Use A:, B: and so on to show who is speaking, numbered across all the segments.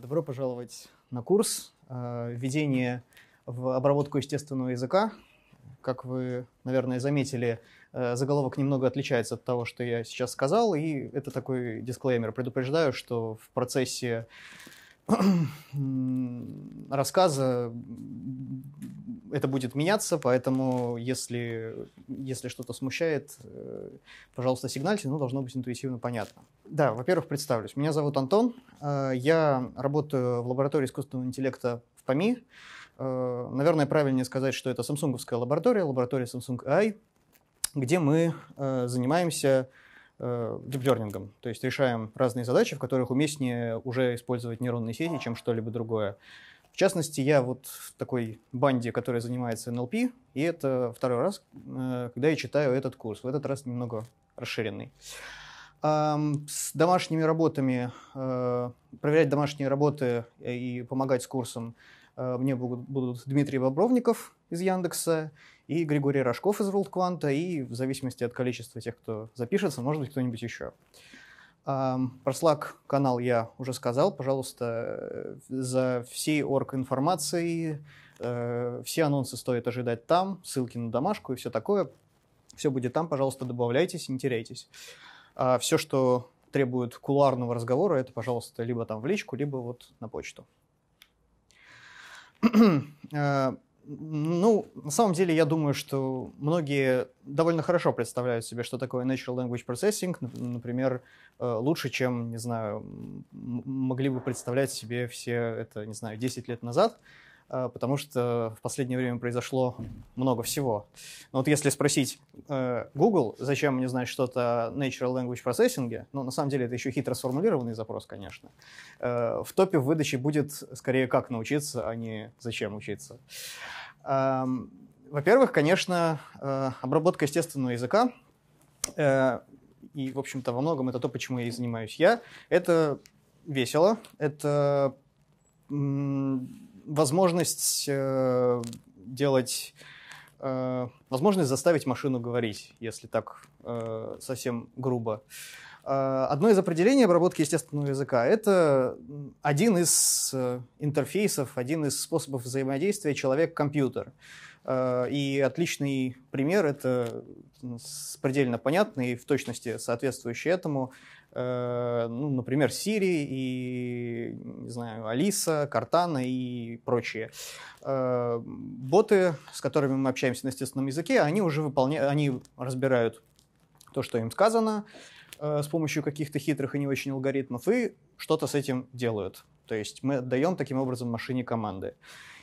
A: Добро пожаловать на курс э, «Введение в обработку естественного языка». Как вы, наверное, заметили, э, заголовок немного отличается от того, что я сейчас сказал, и это такой дисклеймер. Предупреждаю, что в процессе рассказа это будет меняться, поэтому если, если что-то смущает, э, пожалуйста, сигнальте, но должно быть интуитивно понятно. Да, во-первых, представлюсь. Меня зовут Антон, э, я работаю в лаборатории искусственного интеллекта в ПАМИ. Э, наверное, правильнее сказать, что это самсунговская лаборатория, лаборатория Samsung AI, где мы занимаемся Э, диплернингом. То есть решаем разные задачи, в которых уместнее уже использовать нейронные сети, чем что-либо другое. В частности, я вот в такой банде, которая занимается NLP, и это второй раз, э, когда я читаю этот курс. В этот раз немного расширенный. С домашними работами, э, проверять домашние работы и помогать с курсом мне будут Дмитрий Бобровников из Яндекса и Григорий Рожков из World и в зависимости от количества тех, кто запишется, может быть, кто-нибудь еще. Про Slack канал я уже сказал. Пожалуйста, э, за всей орг информацией э, все анонсы стоит ожидать там, ссылки на домашку и все такое. Все будет там, пожалуйста, добавляйтесь, не теряйтесь. А все, что требует куларного разговора, это, пожалуйста, либо там в личку, либо вот на почту. Э, ну, на самом деле, я думаю, что многие довольно хорошо представляют себе, что такое Natural Language Processing, например, э, лучше, чем, не знаю, могли бы представлять себе все это, не знаю, 10 лет назад. Э, потому что в последнее время произошло много всего. Но вот если спросить э, Google, зачем мне знать что-то о Natural Language Processing, ну, на самом деле это еще хитро сформулированный запрос, конечно, э, в топе в выдаче будет скорее «как научиться», а не «зачем учиться». Эм, во-первых, конечно, обработка естественного языка и, в общем-то, во многом это то, почему я и занимаюсь я. Это весело, это возможность э, делать, э, возможность заставить машину говорить, если так э, совсем грубо. Э, одно из определений обработки естественного языка – это один из э, интерфейсов, один из способов взаимодействия человек-компьютер. Э, и отличный пример – это ну, предельно понятный и в точности соответствующий этому Э, ну, например, Siri и, не знаю, Алиса, Картана и прочие. Э, боты, с которыми мы общаемся на естественном языке, они уже выполняют, они разбирают то, что им сказано, э, с помощью каких-то хитрых и не очень алгоритмов, и что-то с этим делают. То есть мы даем таким образом машине команды.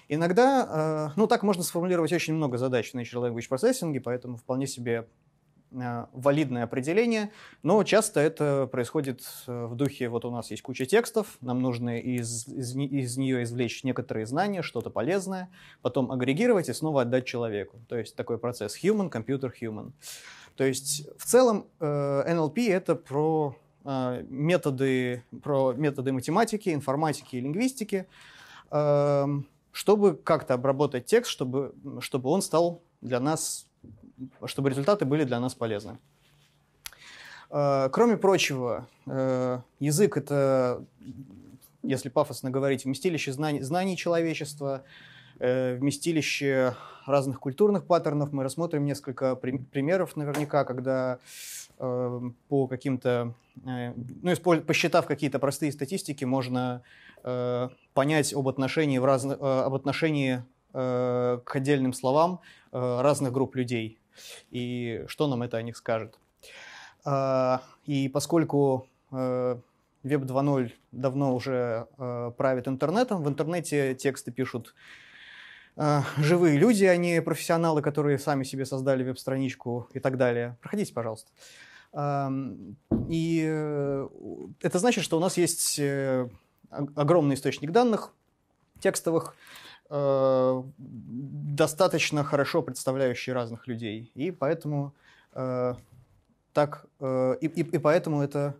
A: Иногда, ну так можно сформулировать очень много задач в Natural Language Processing, поэтому вполне себе Э, валидное определение, но часто это происходит э, в духе, вот у нас есть куча текстов, нам нужно из, из, из нее извлечь некоторые знания, что-то полезное, потом агрегировать и снова отдать человеку. То есть такой процесс human, computer, human. То есть в целом NLP э, это про методы, про методы математики, информатики и лингвистики, чтобы как-то обработать текст, чтобы, чтобы он стал для нас чтобы результаты были для нас полезны. Э, кроме прочего, э, язык — это, если пафосно говорить, вместилище знаний, знаний человечества, э, вместилище разных культурных паттернов. Мы рассмотрим несколько примеров наверняка, когда по каким-то, ну, посчитав какие-то простые статистики, можно понять об отношении, в разно, об отношении к отдельным словам разных групп людей и что нам это о них скажет. А, и поскольку э, Веб 2.0 давно уже э, правит интернетом, в интернете тексты пишут э, живые люди, а не профессионалы, которые сами себе создали веб-страничку и так далее. Проходите, пожалуйста. И это значит, что у нас есть огромный источник данных текстовых, э, достаточно хорошо представляющий разных людей. И поэтому э, так э, и, и, и поэтому это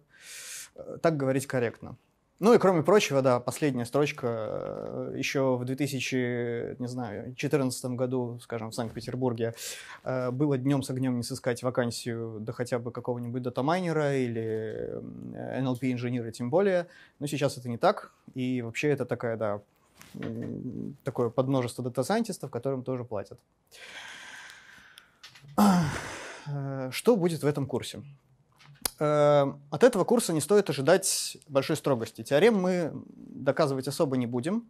A: э, так говорить корректно. Ну и кроме прочего, да, последняя строчка э, еще в 2014 году, скажем, в Санкт-Петербурге э, было днем с огнем не сыскать вакансию до да хотя бы какого-нибудь датамайнера или NLP инженера тем более, но сейчас это не так, и вообще это такая, да, такое подмножество дата-сайентистов, которым тоже платят. Э, что будет в этом курсе? Э, от этого курса не стоит ожидать большой строгости. Теорем мы доказывать особо не будем.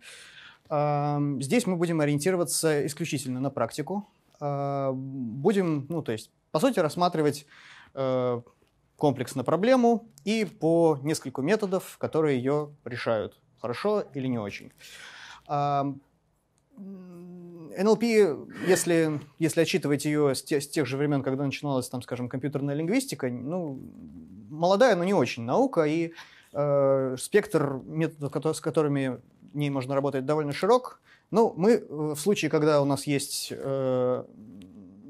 A: Э, здесь мы будем ориентироваться исключительно на практику. Будем, ну, то есть, по сути, рассматривать комплексно проблему и по нескольку методов, которые ее решают, хорошо или не очень. НЛП, если, если отчитывать ее с, те, с тех же времен, когда начиналась, там, скажем, компьютерная лингвистика, ну, молодая, но не очень наука, и э, спектр методов, с которыми ней можно работать, довольно широк. Ну, мы э, в случае, когда у нас есть, э,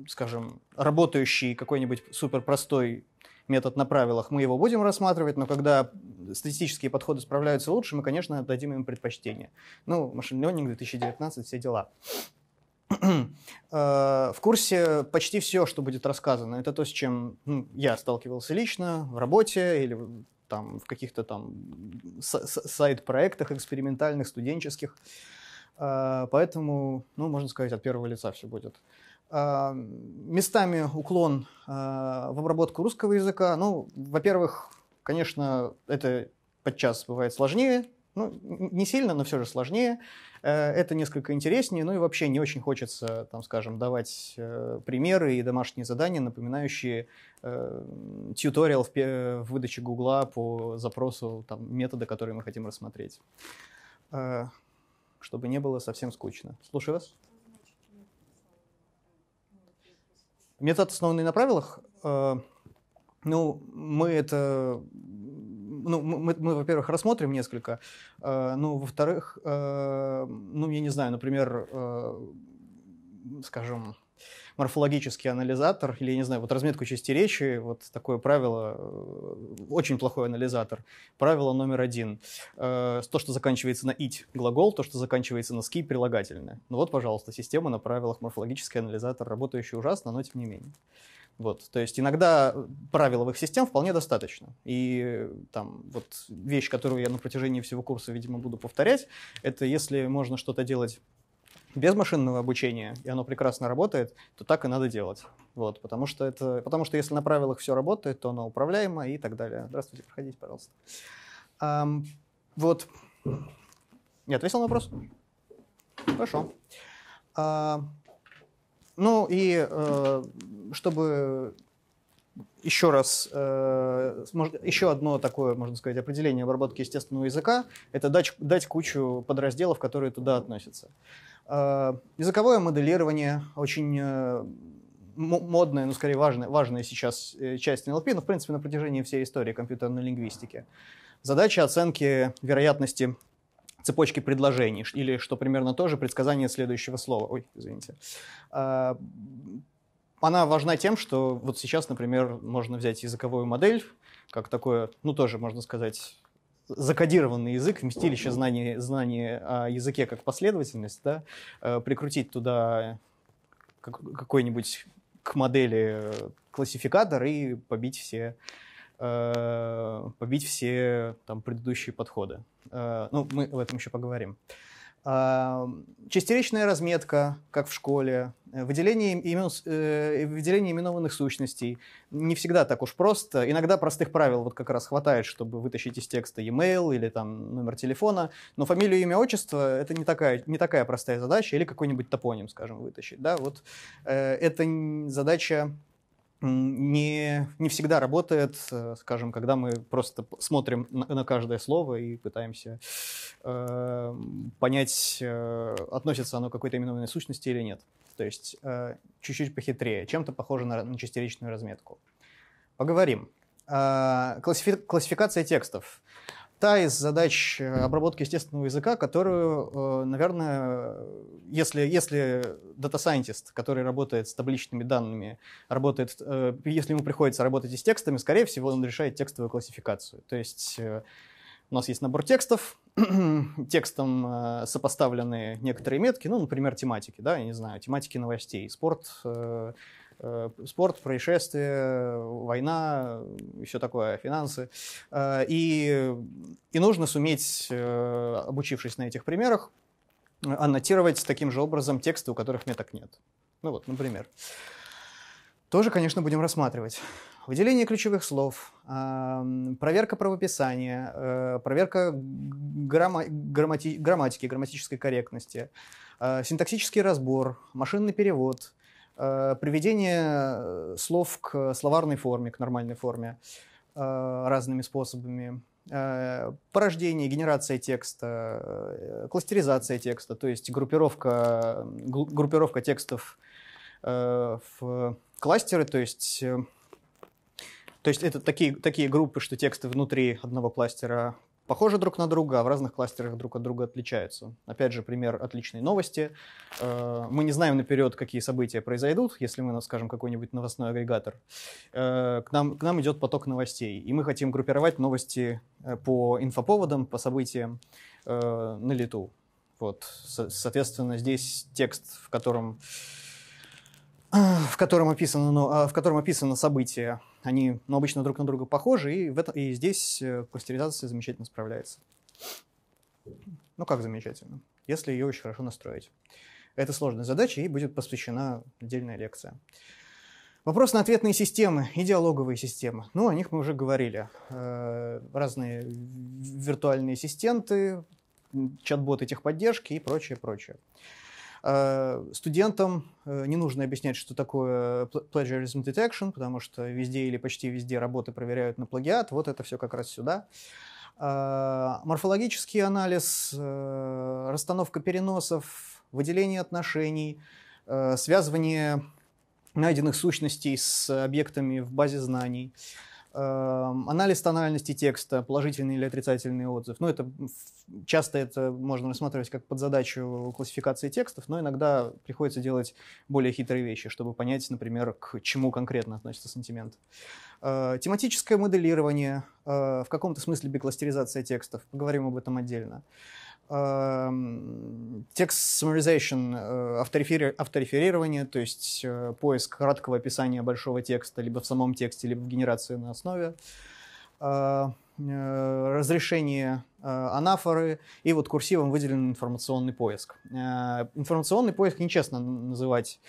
A: скажем, работающий какой-нибудь суперпростой метод на правилах, мы его будем рассматривать, но когда статистические подходы справляются лучше, мы, конечно, отдадим им предпочтение. Ну, машин ленинг 2019, все дела. Э, в курсе почти все, что будет рассказано, это то, с чем ну, я сталкивался лично в работе или там, в каких-то там сайт-проектах экспериментальных, студенческих. Э, поэтому, ну, можно сказать, от первого лица все будет. Местами уклон а, в обработку русского языка. Ну, во-первых, конечно, это подчас бывает сложнее, ну, не сильно, но все же сложнее. Э, это несколько интереснее, ну и вообще не очень хочется, там, скажем, давать э, примеры и домашние задания, напоминающие э, тьюториал в, выдаче Гугла по запросу там, метода, который мы хотим рассмотреть. чтобы не было совсем скучно. Слушаю вас. Метод, основанный на правилах, э, ну, мы это ну, мы, мы во-первых, рассмотрим несколько, э, ну, во-вторых, э, ну, я не знаю, например, э, скажем, морфологический анализатор, или, я не знаю, вот разметку части речи, вот такое правило, э, очень плохой анализатор. Правило номер один. Э, то, что заканчивается на «ить» — глагол, то, что заканчивается на «ски» — прилагательное. Ну вот, пожалуйста, система на правилах морфологический анализатор, работающий ужасно, но тем не менее. Вот, то есть иногда правиловых систем вполне достаточно. И э, там вот вещь, которую я на протяжении всего курса, видимо, буду повторять, это если можно что-то делать без машинного обучения, и оно прекрасно работает, то так и надо делать. Вот, потому, что это, потому что если на правилах все работает, то оно управляемо и так далее. Здравствуйте, проходите, пожалуйста. А, вот. Не ответил на вопрос? Хорошо. А, ну и э, чтобы еще раз, э, еще одно такое, можно сказать, определение обработки естественного языка – это дать, дать кучу подразделов, которые туда относятся. Э, языковое моделирование очень э, модная, ну, скорее, важная, важная сейчас э, часть НЛП, но, в принципе, на протяжении всей истории компьютерной лингвистики. Задача оценки вероятности цепочки предложений, или, что примерно тоже, предсказание следующего слова. Ой, извините. Э, она важна тем, что вот сейчас, например, можно взять языковую модель, как такое, ну тоже можно сказать, закодированный язык, вместилище знаний, знаний о языке как последовательность, да, э, прикрутить туда какой-нибудь к модели классификатор и побить все э, побить все там предыдущие подходы. Э, ну, мы в этом еще поговорим. Чистеричная разметка, как в школе, э, выделение, имен, э, выделение именованных сущностей. Не всегда так уж просто. Иногда простых правил вот как раз хватает, чтобы вытащить из текста e-mail или там номер телефона. Но фамилию, имя, отчество — это не такая, не такая простая задача. Или какой-нибудь топоним, скажем, вытащить. Да? Вот, э, это задача не, не всегда работает, э, скажем, когда мы просто смотрим на, на каждое слово и пытаемся э, понять, э, относится оно к какой-то именованной сущности или нет. То есть э, чуть-чуть похитрее, чем-то похоже на, на частеречную разметку. Поговорим. Э, классифи- классификация текстов та из задач э, обработки естественного языка, которую, э, наверное, если, если дата-сайентист, который работает с табличными данными, работает, э, если ему приходится работать и с текстами, скорее всего, он решает текстовую классификацию. То есть у нас есть набор текстов, текстом сопоставлены некоторые метки, ну, например, тематики, да, я не знаю, тематики новостей, спорт, Э, спорт, происшествия, война, э, все такое, финансы. Э, и, и нужно суметь, обучившись на этих примерах, аннотировать таким же образом тексты, у которых меток нет. Ну вот, например. Тоже, конечно, будем рассматривать. Выделение ключевых слов, проверка правописания, проверка грамматики, грамматической корректности, синтаксический разбор, машинный перевод, Э, приведение э, слов к словарной форме, к нормальной форме э, разными способами, порождение, генерация текста, кластеризация текста, то есть группировка, группировка текстов в кластеры, то есть то есть это такие, такие группы, что тексты внутри одного кластера похожи друг на друга, а в разных кластерах друг от друга отличаются. Опять же, пример отличной новости. Э, мы не знаем наперед, какие события произойдут, если мы, скажем, какой-нибудь новостной агрегатор. Э, к нам, к нам идет поток новостей, и мы хотим группировать новости э, по инфоповодам, по событиям на лету. Вот, соответственно, здесь текст, в котором в котором описано, ну, а, в котором описано событие они ну, обычно друг на друга похожи, и, в это, и здесь кластеризация э, замечательно справляется. Ну как замечательно, если ее очень хорошо настроить. Это сложная задача, и будет посвящена отдельная лекция. Вопрос на ответные системы и диалоговые системы. Ну, о них мы уже говорили. Э, разные виртуальные ассистенты, чат-боты техподдержки и прочее, прочее. Э, студентам э, не нужно объяснять, что такое plagiarism detection, потому что везде или почти везде работы проверяют на плагиат. Вот это все как раз сюда. Э, морфологический анализ, расстановка переносов, выделение отношений, связывание найденных сущностей с объектами в базе знаний – Эм, анализ тональности текста, положительный или отрицательный отзыв. Ну, это часто это можно рассматривать как подзадачу классификации текстов, но иногда приходится делать более хитрые вещи, чтобы понять, например, к чему конкретно относится сантимент. Э, тематическое моделирование, э, в каком-то смысле бикластеризация текстов. Поговорим об этом отдельно. Эм, текст summarization, э, авторефери, автореферирование, то есть э, поиск краткого описания большого текста либо в самом тексте, либо в генерации на основе, э, разрешение анафоры и вот курсивом выделен информационный поиск. Информационный поиск нечестно называть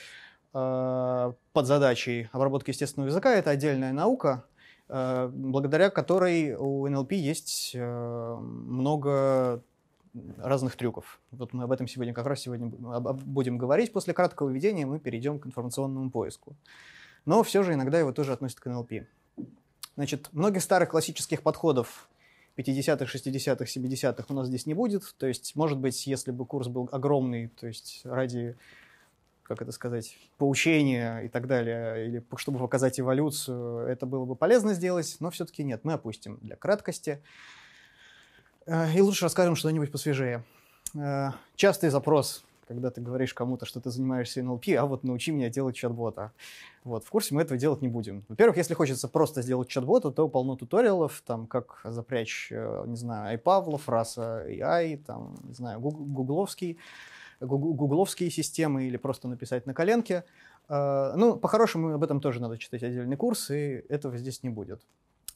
A: под задачей обработки естественного языка, это отдельная наука, благодаря которой у NLP есть много разных трюков. Вот мы об этом сегодня как раз сегодня будем говорить. После краткого введения мы перейдем к информационному поиску. Но все же иногда его тоже относят к НЛП. Значит, многих старых классических подходов 50-х, 60-х, 70-х у нас здесь не будет. То есть, может быть, если бы курс был огромный, то есть ради как это сказать, поучения и так далее, или чтобы показать эволюцию, это было бы полезно сделать, но все-таки нет, мы опустим для краткости. Э, и лучше расскажем что-нибудь посвежее. Э, частый запрос, когда ты говоришь кому-то, что ты занимаешься NLP, а вот научи меня делать чат-бота. Вот, в курсе мы этого делать не будем. Во-первых, если хочется просто сделать чат-бота, то полно туториалов, там, как запрячь, э, не знаю, iPavlov, Rasa AI, там, не знаю, гугловский, гугловские системы или просто написать на коленке. Ну, по-хорошему, об этом тоже надо читать отдельный курс, и этого здесь не будет.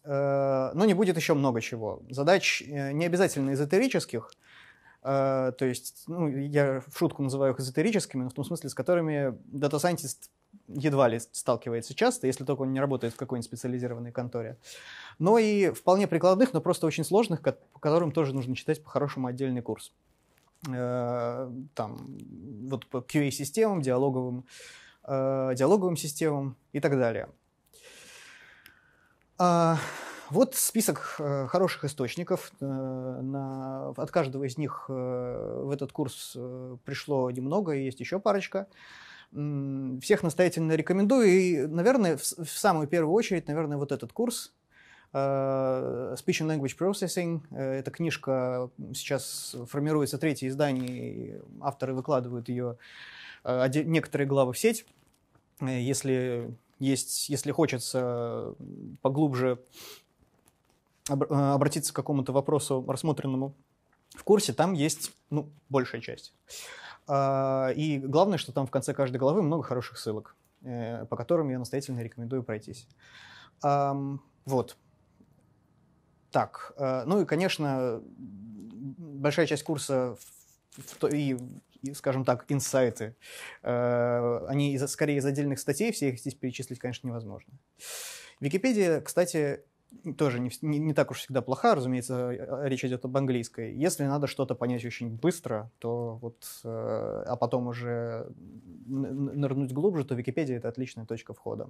A: Э, но ну, не будет еще много чего. Задач э, не обязательно эзотерических, э, то есть ну, я в шутку называю их эзотерическими, но в том смысле, с которыми дата-сайентист едва ли сталкивается часто, если только он не работает в какой-нибудь специализированной конторе. Но и вполне прикладных, но просто очень сложных, по которым тоже нужно читать по-хорошему отдельный курс. Там, вот по QA-системам, диалоговым, диалоговым системам и так далее. А, вот список э, хороших источников. Э, от каждого из них э, в этот курс э, пришло немного, и есть еще парочка. всех настоятельно рекомендую. И, наверное, в, в самую первую очередь, наверное, вот этот курс Speech and Language Processing. Эта книжка сейчас формируется третье издание, и авторы выкладывают ее некоторые главы в сеть. Если есть, если хочется поглубже э, обратиться к какому-то вопросу, рассмотренному в курсе, там есть ну, большая часть. А, и главное, что там в конце каждой главы много хороших ссылок, э, по которым я настоятельно рекомендую пройтись. Вот. Так. Э, ну и, конечно, большая часть курса и скажем так, инсайты. Э, они скорее из отдельных статей, все их здесь перечислить, конечно, невозможно. Википедия, кстати, тоже не, не, не так уж всегда плоха, разумеется, э, речь идет об английской. Если надо что-то понять очень быстро, то вот, э, а потом уже нырнуть глубже, то Википедия это отличная точка входа.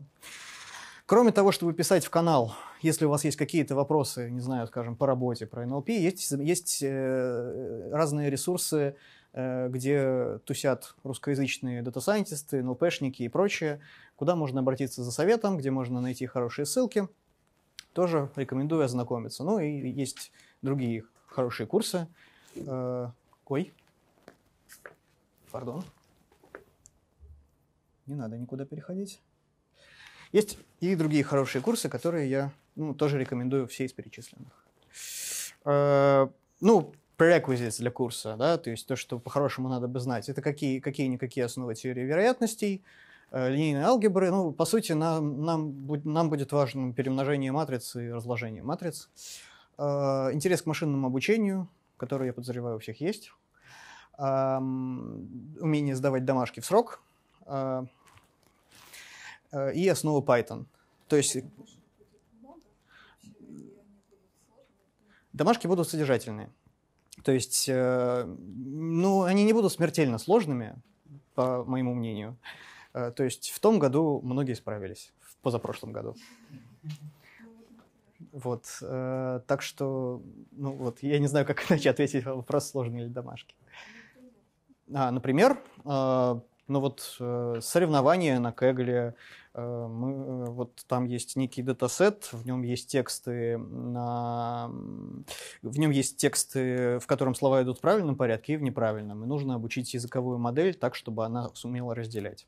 A: Кроме того, чтобы писать в канал, если у вас есть какие-то вопросы, не знаю, скажем, по работе, про NLP, есть, есть разные ресурсы Э, где тусят русскоязычные дата-сайентисты, НЛПшники и прочее, куда можно обратиться за советом, где можно найти хорошие ссылки. Тоже рекомендую ознакомиться. Ну и есть другие хорошие курсы. Э, ой, пардон. Не надо никуда переходить. Есть и другие хорошие курсы, которые я ну, тоже рекомендую все из перечисленных. Э, ну, prerequisites для курса, да, то есть то, что по-хорошему надо бы знать, это какие, какие-никакие основы теории вероятностей, э, линейной алгебры. Ну, по сути, нам, нам, нам будет важно перемножение матриц и разложение матриц. Э, интерес к машинному обучению, который, я подозреваю, у всех есть. Умение сдавать домашки в срок. Э, и основа Python. То есть... Домашки будут содержательные. То есть, э, ну, они не будут смертельно сложными, по моему мнению. Э, то есть в том году многие справились, в позапрошлом году. Вот, э, так что, ну вот, я не знаю, как иначе ответить на вопрос, сложные ли домашки. А, например, ну вот соревнования на Кегле, Э, мы, э, вот там есть некий датасет, в нем есть тексты, на, в нем есть тексты, в котором слова идут в правильном порядке и в неправильном. И нужно обучить языковую модель так, чтобы она сумела разделять.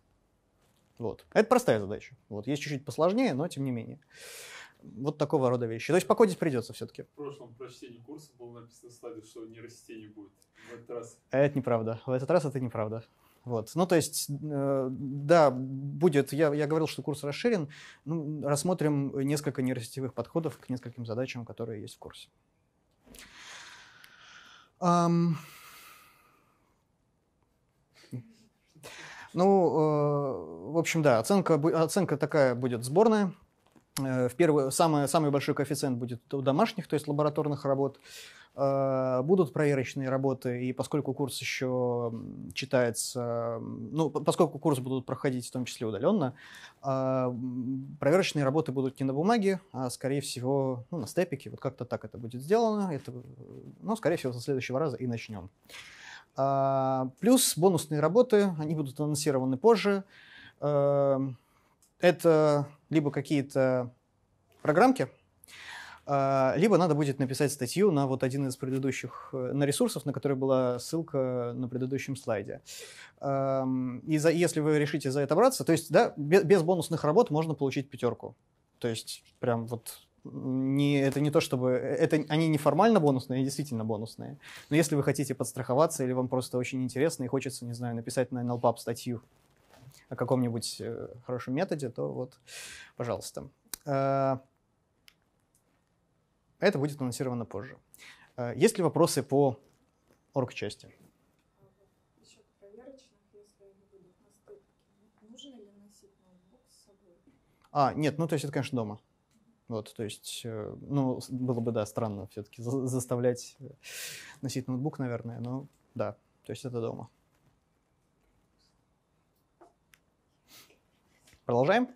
A: Вот. Это простая задача. Вот. Есть чуть-чуть посложнее, но тем не менее. Вот такого рода вещи. То есть покодить придется все-таки. В прошлом прочтении курса было написано в слайде, что нейросетей будет. В этот раз. Это неправда. В этот раз это неправда. Вот. Ну, то есть, э, да, будет, я, я говорил, что курс расширен, ну, рассмотрим несколько нейросетевых подходов к нескольким задачам, которые есть в курсе. Um... Ну, э, в общем, да, оценка, оценка такая будет сборная. Э, в первую самый, самый большой коэффициент будет у домашних, то есть лабораторных работ. Э, будут проверочные работы, и поскольку курс еще читается, ну, поскольку курс будут проходить в том числе удаленно, э, проверочные работы будут не на бумаге, а, скорее всего, ну, на степике, вот как-то так это будет сделано, это, ну, скорее всего, со следующего раза и начнем. А, плюс бонусные работы, они будут анонсированы позже. Эм, это либо какие-то программки, а, либо надо будет написать статью на вот один из предыдущих, э, на ресурсов, на который была ссылка на предыдущем слайде. И за, если вы решите за это браться, то есть, да, без, бонусных работ можно получить пятерку. То есть, прям вот не, это не то, чтобы... Э, это, они не формально бонусные, они действительно бонусные. Но если вы хотите подстраховаться или вам просто очень интересно и хочется, не знаю, написать на NLPub статью о каком-нибудь э, хорошем методе, то вот, пожалуйста. А, это будет анонсировано позже. Э, есть ли вопросы по орг-части? А, нет, ну то есть это, конечно, дома. Вот, то есть, э, ну, было бы, да, странно все-таки заставлять э, носить ноутбук, наверное, но да, то есть это дома. Продолжаем?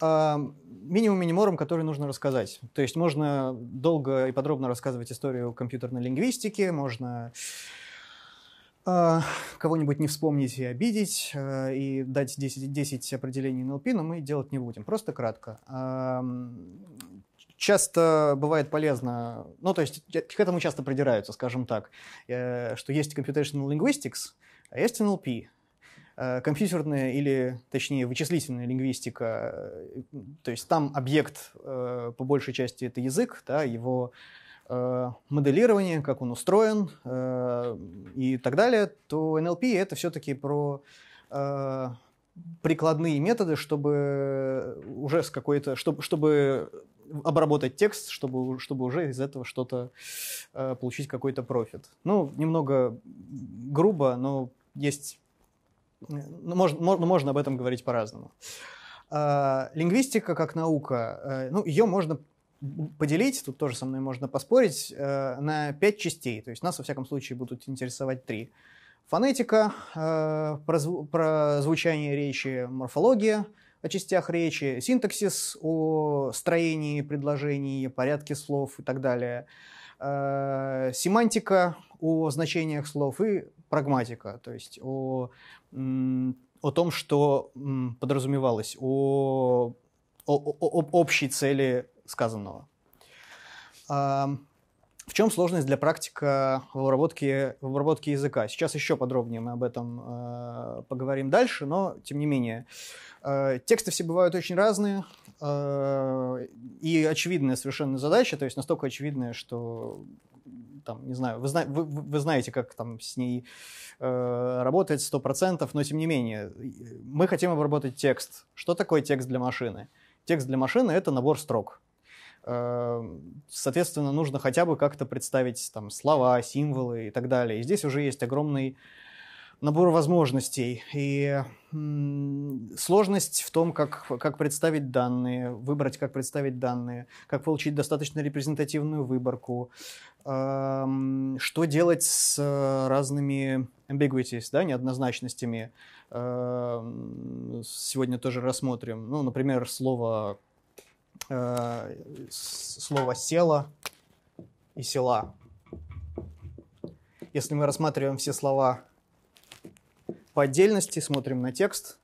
A: А, минимум миниморум, который нужно рассказать. То есть можно долго и подробно рассказывать историю компьютерной лингвистики, можно а, кого-нибудь не вспомнить и обидеть, а, и дать 10, 10 определений НЛП, но мы делать не будем. Просто кратко. Часто бывает полезно, ну, то есть к этому часто придираются, скажем так, э, что есть computational linguistics, а есть NLP. Э, компьютерная или, точнее, вычислительная лингвистика, э, то есть там объект э, по большей части это язык, да, его моделирование, как он устроен и так далее, то NLP это все-таки про прикладные методы, чтобы уже с какой-то, чтобы, чтобы обработать текст, чтобы, чтобы уже из этого что-то получить какой-то профит. Ну, немного грубо, но есть можно, ну, можно, ну, можно об этом говорить по-разному. А, лингвистика как наука, э, ну, ее можно поделить, тут тоже со мной можно поспорить, э, на пять частей. То есть нас, во всяком случае, будут интересовать три. Фонетика, э, прозву- про звучание речи, морфология о частях речи, синтаксис о строении предложений, порядке слов и так далее – Э, семантика о значениях слов и прагматика, то есть о, о том, что подразумевалось, о, о, о, общей цели сказанного. А, в чем сложность для практика в обработке, в обработке языка? Сейчас еще подробнее мы об этом э, поговорим дальше, но тем не менее. Э, тексты все бывают очень разные, Э, и очевидная совершенно задача, то есть настолько очевидная, что там, не знаю, вы, вы, вы знаете, как там с ней э, работать процентов, но тем не менее, мы хотим обработать текст. Что такое текст для машины? Текст для машины — это набор строк. Э, соответственно, нужно хотя бы как-то представить там слова, символы и так далее. И здесь уже есть огромный набор возможностей и сложность в том, как, как представить данные, выбрать, как представить данные, как получить достаточно репрезентативную выборку, эм, что делать с э, разными ambiguities, да, неоднозначностями. Эм, сегодня тоже рассмотрим. Ну, например, слово, э, слово «села» и «села». Если мы рассматриваем все слова по отдельности смотрим на текст,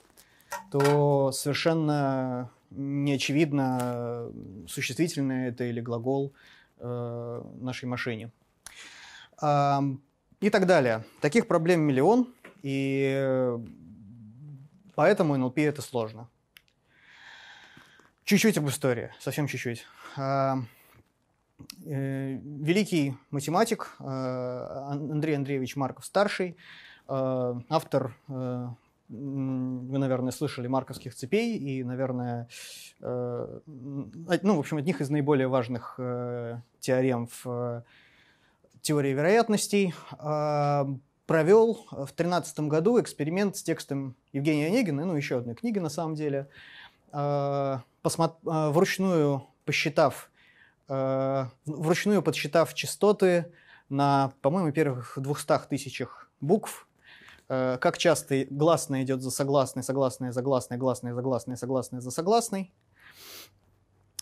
A: то совершенно не очевидно, существительное это или глагол э, нашей машине. и так далее. Таких проблем миллион, и э, поэтому NLP это сложно. Чуть-чуть об истории, совсем чуть-чуть. А, э, великий математик Андрей Андреевич Марков-старший Э, автор, э, вы, наверное, слышали марковских цепей и, наверное, э, ну, в общем, одних из наиболее важных теорем в теории вероятностей, провел в тринадцатом году эксперимент с текстом Евгения Онегина, ну, еще одной книги на самом деле, вручную посчитав, вручную подсчитав частоты на, по-моему, первых двухстах тысячах букв Э, как часто гласное идет за согласный, согласное, загласное, гласное, за загласное, согласное, за согласный.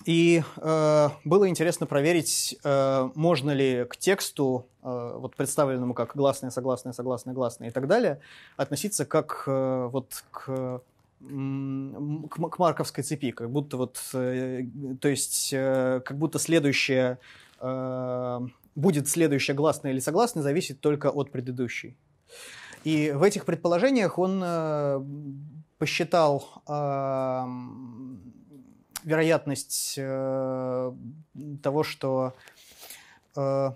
A: И э, было интересно проверить, э, можно ли к тексту, э, вот представленному как гласное, согласное, согласное, гласное и так далее, относиться как э, вот к к, к марковской цепи, как будто вот, э, то есть, э, как будто следующее, э, будет следующее гласное или согласное зависит только от предыдущей. И в этих предположениях он э, посчитал э, вероятность э, того, что э,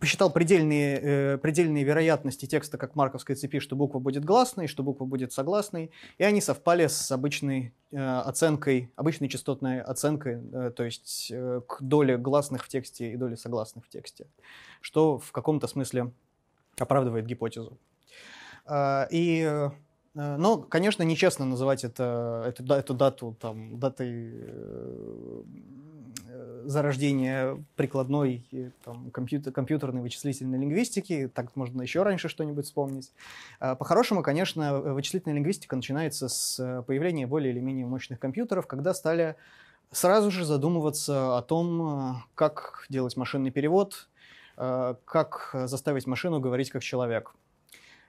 A: посчитал предельные, э, предельные вероятности текста как марковской цепи, что буква будет гласной, что буква будет согласной, и они совпали с обычной э, оценкой, обычной частотной оценкой, э, то есть э, к доле гласных в тексте и доле согласных в тексте, что в каком-то смысле оправдывает гипотезу. А, и э, э, ну, конечно, нечестно называть это, эту, эту дату там, датой э, зарождения прикладной там, компьютер, компьютерной вычислительной лингвистики, так можно еще раньше что-нибудь вспомнить. А, по-хорошему, конечно, вычислительная лингвистика начинается с появления более или менее мощных компьютеров, когда стали сразу же задумываться о том, как делать машинный перевод, как заставить машину говорить как человек –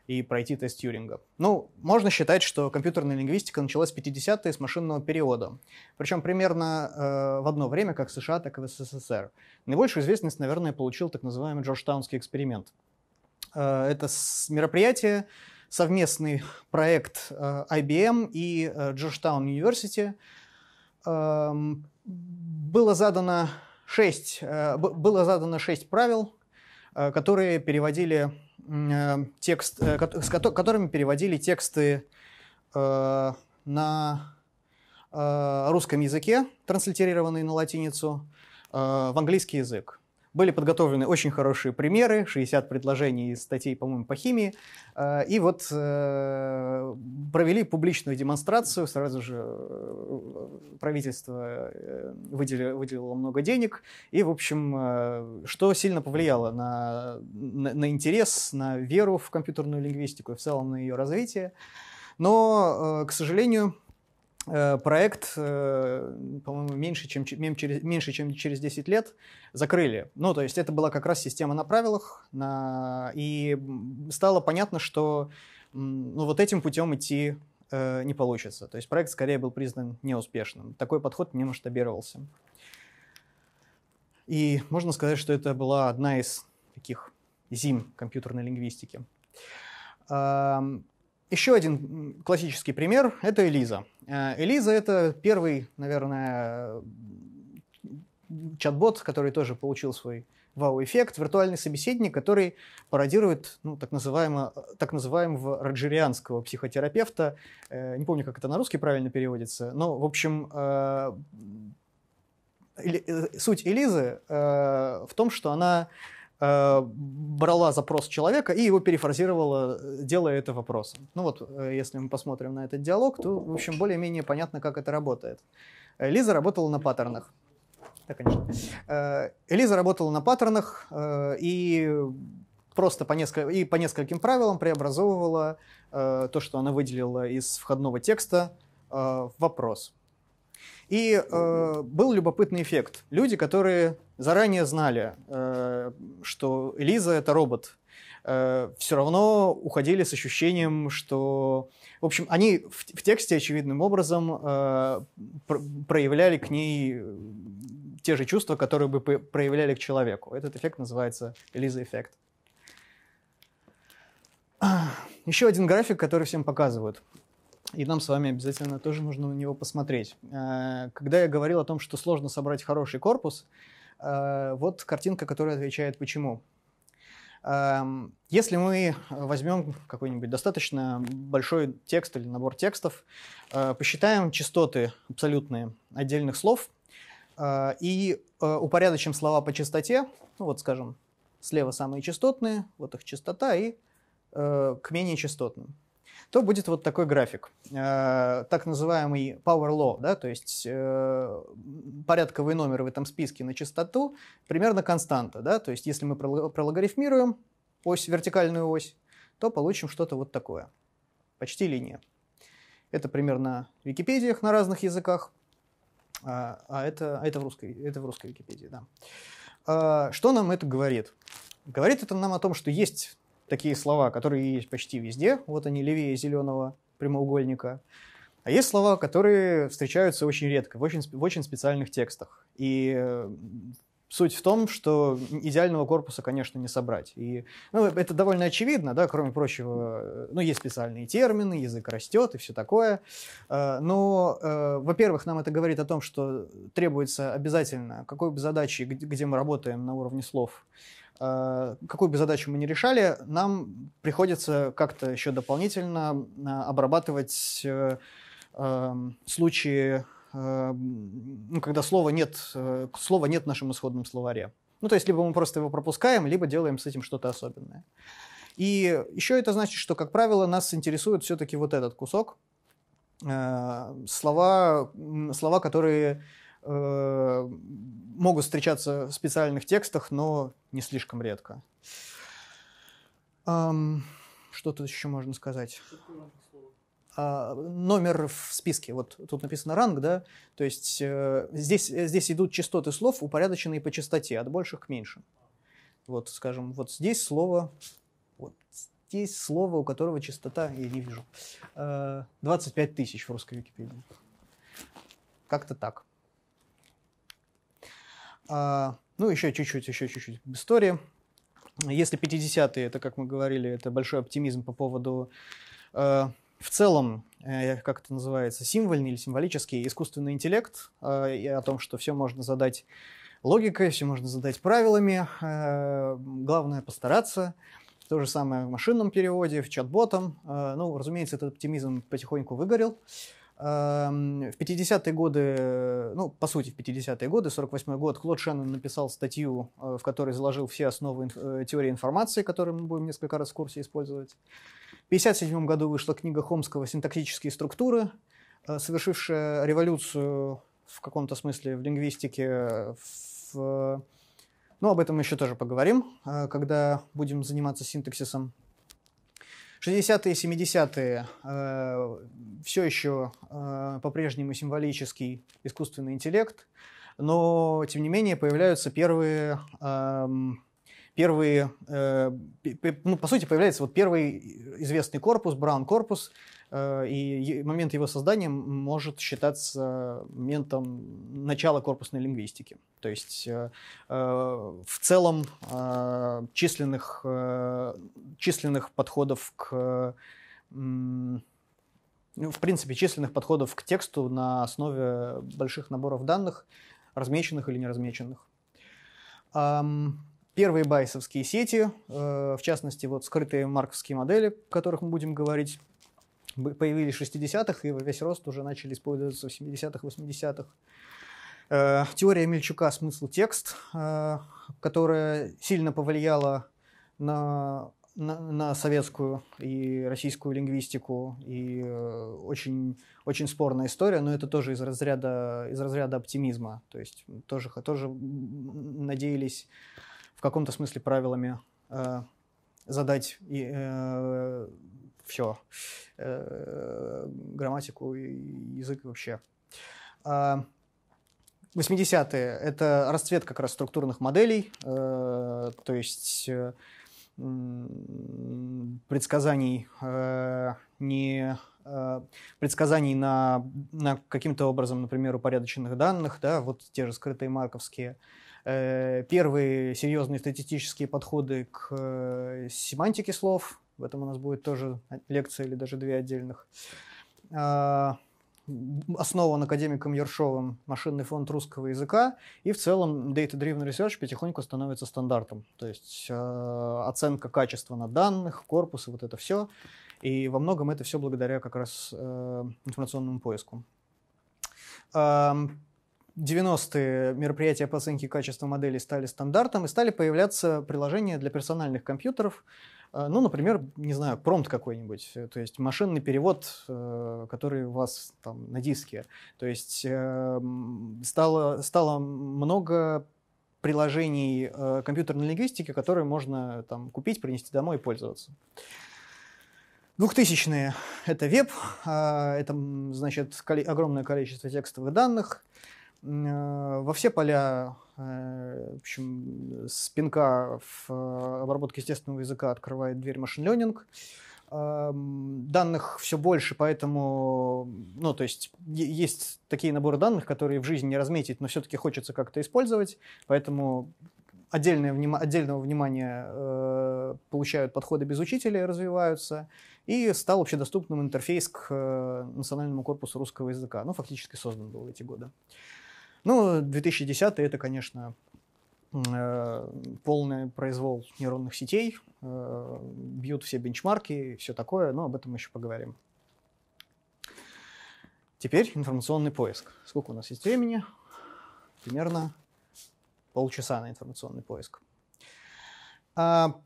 A: и пройти тест Тьюринга. Ну, можно считать, что компьютерная лингвистика началась в 50-е с машинного периода. Причем примерно э, в одно время как в США, так и в СССР. Наибольшую известность, наверное, получил так называемый Джорджтаунский эксперимент. Э, это мероприятие, совместный проект э, IBM и э, Georgetown University. Э, было задано шесть, э, было задано шесть правил, э, которые переводили Э, текст, э, с которыми переводили тексты э, на русском языке, транслитерированные на латиницу, в английский язык. Были подготовлены очень хорошие примеры, 60 предложений из статей, по-моему, по химии. Э, и вот э, провели публичную демонстрацию, сразу же э, правительство выделило, выделило много денег. И, в общем, что сильно повлияло на, на, на интерес, на веру в компьютерную лингвистику и в целом на ее развитие. Но, к сожалению, Э, проект, э, по-моему, меньше чем, меньше, чем через 10 лет закрыли. Ну, то есть это была как раз система на правилах, на... и стало понятно, что ну, вот этим путем идти э, не получится. То есть проект скорее был признан неуспешным. Такой подход не масштабировался. И можно сказать, что это была одна из таких зим компьютерной лингвистики. Эм, еще один классический пример – это Элиза. Э, Элиза это первый, наверное, чат-бот, который тоже получил свой вау-эффект, виртуальный собеседник, который пародирует ну, так, называемого, так называемого раджерианского психотерапевта. Э, не помню, как это на русский правильно переводится, но, в общем, э, суть Элизы в том, что она Э, брала запрос человека и его перефразировала, э, делая это вопросом. Ну вот, э, если мы посмотрим на этот диалог, то, в общем, более-менее понятно, как это работает. Лиза работала на паттернах. Да, конечно. Элиза работала на паттернах и просто по, несколько, и по нескольким правилам преобразовывала то, что она выделила из входного текста, в вопрос. И э, был любопытный эффект. Люди, которые заранее знали, э, что Элиза это робот, э, все равно уходили с ощущением, что... В общем, они в, в тексте очевидным образом э, про проявляли к ней э, те же чувства, которые бы проявляли к человеку. Этот эффект называется Элиза-эффект. Еще один график, который всем показывают. И нам с вами обязательно тоже нужно на него посмотреть. Э, когда я говорил о том, что сложно собрать хороший корпус, э, вот картинка, которая отвечает почему. Эм, если мы возьмем какой-нибудь достаточно большой текст или набор текстов, э, посчитаем частоты абсолютные отдельных слов и упорядочим слова по частоте, ну вот скажем, слева самые частотные, вот их частота, и к менее частотным то будет вот такой график, э, так называемый power law, да, то есть э, порядковый номер в этом списке на частоту примерно константа, да, то есть если мы прологарифмируем ось, вертикальную ось, то получим что-то вот такое, почти линия. Это примерно в Википедиях на разных языках, а, а это, а это, в русской, это в русской Википедии, да. А, что нам это говорит? Говорит это нам о том, что есть такие слова, которые есть почти везде, вот они левее зеленого прямоугольника, а есть слова, которые встречаются очень редко, в очень, в очень специальных текстах. И э, суть в том, что идеального корпуса, конечно, не собрать. И, ну, это довольно очевидно, да, кроме прочего, э, ну, есть специальные термины, язык растет и все такое. Э, но, во-первых, нам это говорит о том, что требуется обязательно, какой бы задачи, где мы работаем на уровне слов, Э, какую бы задачу мы не решали, нам приходится как-то еще дополнительно э, обрабатывать э, эм, случаи, ну, когда слова нет, слова нет в нашем исходном словаре. Ну, то есть, либо мы просто его пропускаем, либо делаем с этим что-то особенное. И еще это значит, что, как правило, нас интересует все-таки вот этот кусок. Слова, слова которые Э, могут встречаться в специальных текстах, но не слишком редко. Что тут еще можно сказать? А, номер в списке. Вот тут написано ранг, да? То есть э, здесь, здесь идут частоты слов, упорядоченные по частоте, от больших к меньшим. Вот, скажем, вот здесь слово, вот здесь слово, у которого частота, я не вижу, э, 25 тысяч в русской Википедии. Как-то так. А, ну, еще чуть-чуть, еще чуть-чуть истории. Если 50-е, это, как мы говорили, это большой оптимизм по поводу э, в целом, э, как это называется, символьный или символический искусственный интеллект, э, и о том, что все можно задать логикой, все можно задать правилами, главное постараться. То же самое в машинном переводе, в чат-ботом. Ну, разумеется, этот оптимизм потихоньку выгорел. Эм, в 50-е годы, э, ну, по сути, в 50-е годы, 48-й год, Клод Шеннон написал статью, э, в которой заложил все основы инф- э, теории информации, которую мы будем несколько раз в курсе использовать. В 57 году вышла книга Хомского «Синтаксические структуры», совершившая революцию в каком-то смысле в лингвистике, в... ну, об этом мы еще тоже поговорим, когда будем заниматься синтаксисом 60-е 70-е э, все еще э, по-прежнему символический искусственный интеллект, но, тем не менее, появляются первые... Э, первые, э, ну, по сути, появляется вот первый известный корпус, Браун-корпус, Э, и момент его создания может считаться моментом начала корпусной лингвистики. То есть э, э, в целом численных, численных подходов к... Ну, в принципе, численных подходов к тексту на основе больших наборов данных, размеченных или неразмеченных. Эм, первые байсовские сети, в частности, вот скрытые марковские модели, о которых мы будем говорить, появились в 60-х, и весь рост уже начали использоваться в 70-х, 80-х. Э, теория Мельчука «Смысл текст», э, которая сильно повлияла на, на, на советскую и российскую лингвистику, и э, очень, очень спорная история, но это тоже из разряда, из разряда оптимизма, то есть тоже, тоже надеялись в каком-то смысле правилами задать все. Э, грамматику, и язык вообще. 80-е а, – это расцвет как раз структурных моделей, э, то есть э, предсказаний не предсказаний на, на каким-то образом, например, упорядоченных данных, да, вот те же скрытые марковские, первые серьезные статистические подходы к семантике слов, об этом у нас будет тоже лекция или даже две отдельных. А, основан академиком Ершовым машинный фонд русского языка, и в целом Data-Driven Research потихоньку становится стандартом. То есть а, оценка качества на данных, корпусы, вот это все. И во многом это все благодаря как раз э, информационному поиску. 90-е а, мероприятия по оценке качества моделей стали стандартом и стали появляться приложения для персональных компьютеров, Э, ну, например, не знаю, промпт какой-нибудь, э, то есть машинный перевод, э, который у вас там на диске. То есть эм, стало, стало много приложений компьютерной лингвистики, которые можно там купить, принести домой и пользоваться. Двухтысячные – это веб, а, это, значит, огромное количество текстовых данных – Э, во все поля э, в общем, спинка в э, обработке естественного языка открывает дверь машин ленинг. Эм, данных все больше, поэтому, ну, то есть, есть такие наборы данных, которые в жизни не разметить, но все-таки хочется как-то использовать, поэтому отдельное вним... отдельного внимания э, получают подходы без учителя, развиваются, и стал общедоступным интерфейс к э, национальному корпусу русского языка. Ну, фактически создан был в эти годы. Ну, 2010 это, конечно, э, полный произвол нейронных сетей, э, бьют все бенчмарки и все такое, но об этом мы еще поговорим. Теперь информационный поиск. Сколько у нас есть времени? Примерно полчаса на информационный поиск. А,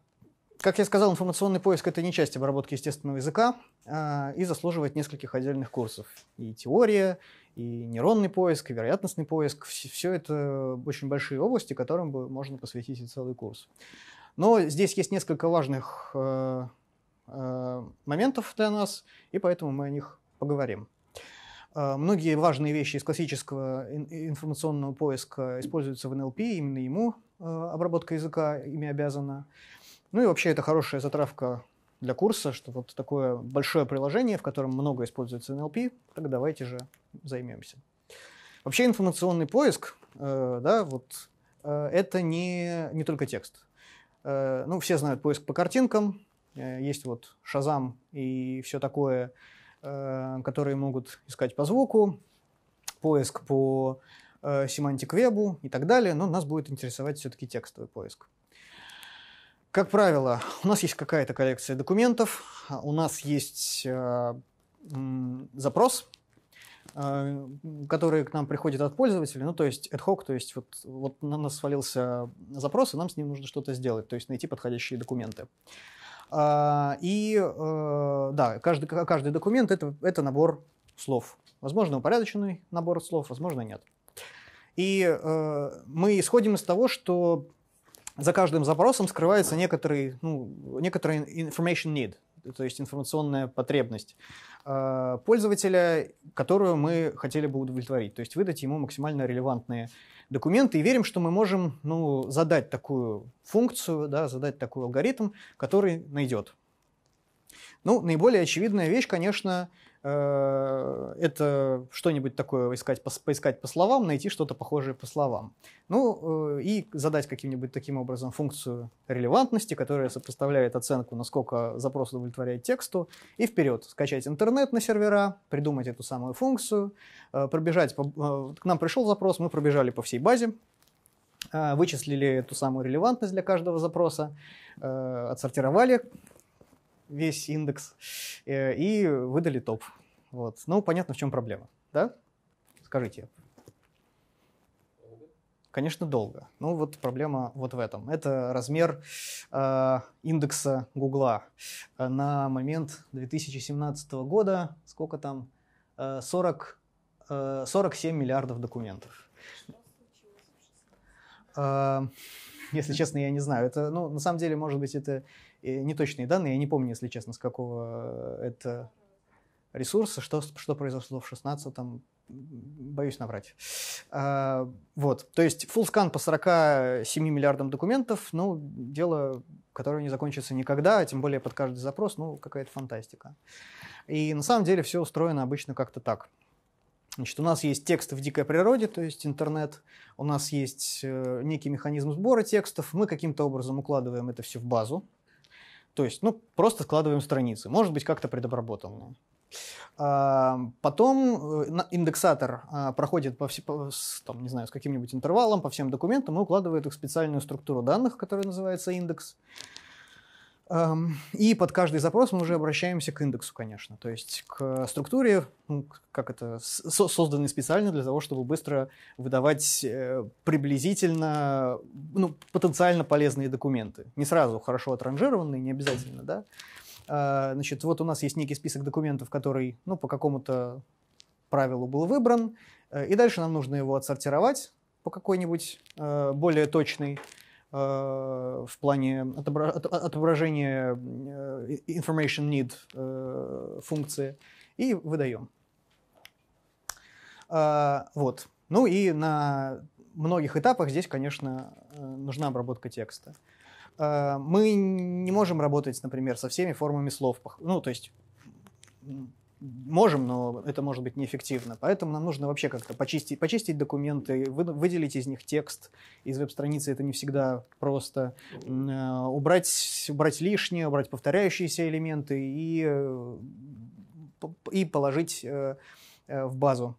A: как я сказал, информационный поиск – это не часть обработки естественного языка а, и заслуживает нескольких отдельных курсов. И теория, и нейронный поиск, и вероятностный поиск. Все это очень большие области, которым бы можно посвятить и целый курс. Но здесь есть несколько важных э, э, моментов для нас, и поэтому мы о них поговорим. Э, многие важные вещи из классического информационного поиска используются в НЛП, именно ему обработка языка ими обязана. Ну и вообще это хорошая затравка для курса, что вот такое большое приложение, в котором много используется NLP, так давайте же займемся. Вообще информационный поиск, э, да, вот э, это не, не только текст. Э, ну, все знают поиск по картинкам, э, есть вот Shazam и все такое, э, которые могут искать по звуку, поиск по э, семантик-вебу и так далее, но нас будет интересовать все-таки текстовый поиск. Как правило, у нас есть какая-то коллекция документов, у нас есть э, запрос, э, который к нам приходит от пользователя, ну то есть ad hoc, то есть вот, вот на нас свалился запрос, и нам с ним нужно что-то сделать, то есть найти подходящие документы. Э, и э, да, каждый, каждый документ это, это набор слов. Возможно, упорядоченный набор слов, возможно, нет. И э, мы исходим из того, что за каждым запросом скрывается некоторый, ну, некоторый information need, то есть информационная потребность э, пользователя, которую мы хотели бы удовлетворить, то есть выдать ему максимально релевантные документы, и верим, что мы можем ну, задать такую функцию, да, задать такой алгоритм, который найдет. Ну, наиболее очевидная вещь, конечно, э, Э, это что-нибудь такое искать, поискать по словам, найти что-то похожее по словам. Ну э, и задать каким-нибудь таким образом функцию релевантности, которая сопоставляет оценку, насколько запрос удовлетворяет тексту, и вперед скачать интернет на сервера, придумать эту самую функцию, э, пробежать, по... к нам пришел запрос, мы пробежали по всей базе, вычислили эту самую релевантность для каждого запроса, отсортировали весь индекс э, и выдали топ. Вот. Ну, понятно, в чем проблема, да? Скажите. Конечно, долго. Ну, вот проблема вот в этом. Это размер э, индекса Гугла э, на момент 2017 года, сколько там, 40, э, 47 миллиардов документов. Что если честно, я не знаю. Это, ну, на самом деле, может быть, это неточные данные, я не помню, если честно, с какого э, это ресурса, что, что произошло в 16-м, боюсь наврать. А, вот, то есть full scan по 47 миллиардам документов, ну, дело, которое не закончится никогда, а тем более под каждый запрос, ну, какая-то фантастика. И на самом деле все устроено обычно как-то так. Значит, у нас есть текст в дикой природе, то есть интернет, у нас есть э, некий механизм сбора текстов, мы каким-то образом укладываем это все в базу, то есть, ну, просто складываем страницы, может быть, как-то предобработанную. Потом э, индексатор а, проходит по, по там, не знаю, с каким-нибудь интервалом по всем документам и укладывает их в специальную структуру данных, которая называется индекс. И под каждый запрос мы уже обращаемся к индексу, конечно, то есть к структуре, ну, как это, созданной специально для того, чтобы быстро выдавать э, приблизительно, ну, потенциально полезные документы. Не сразу хорошо отранжированные, не обязательно, да. А, значит, вот у нас есть некий список документов, который, ну, по какому-то правилу был выбран, э, и дальше нам нужно его отсортировать по какой-нибудь э, более точной Э, в плане отображения э, information need э, функции и выдаем. А, вот. Ну и на многих этапах здесь, конечно, нужна обработка текста. Мы не можем работать, например, со всеми формами слов. Ну, то есть можем, но это может быть неэффективно. Поэтому нам нужно вообще как-то почистить, почистить документы, выделить из них текст. Из веб-страницы это не всегда просто. Э, убрать, убрать лишнее, убрать повторяющиеся элементы и, э, и положить э, в базу.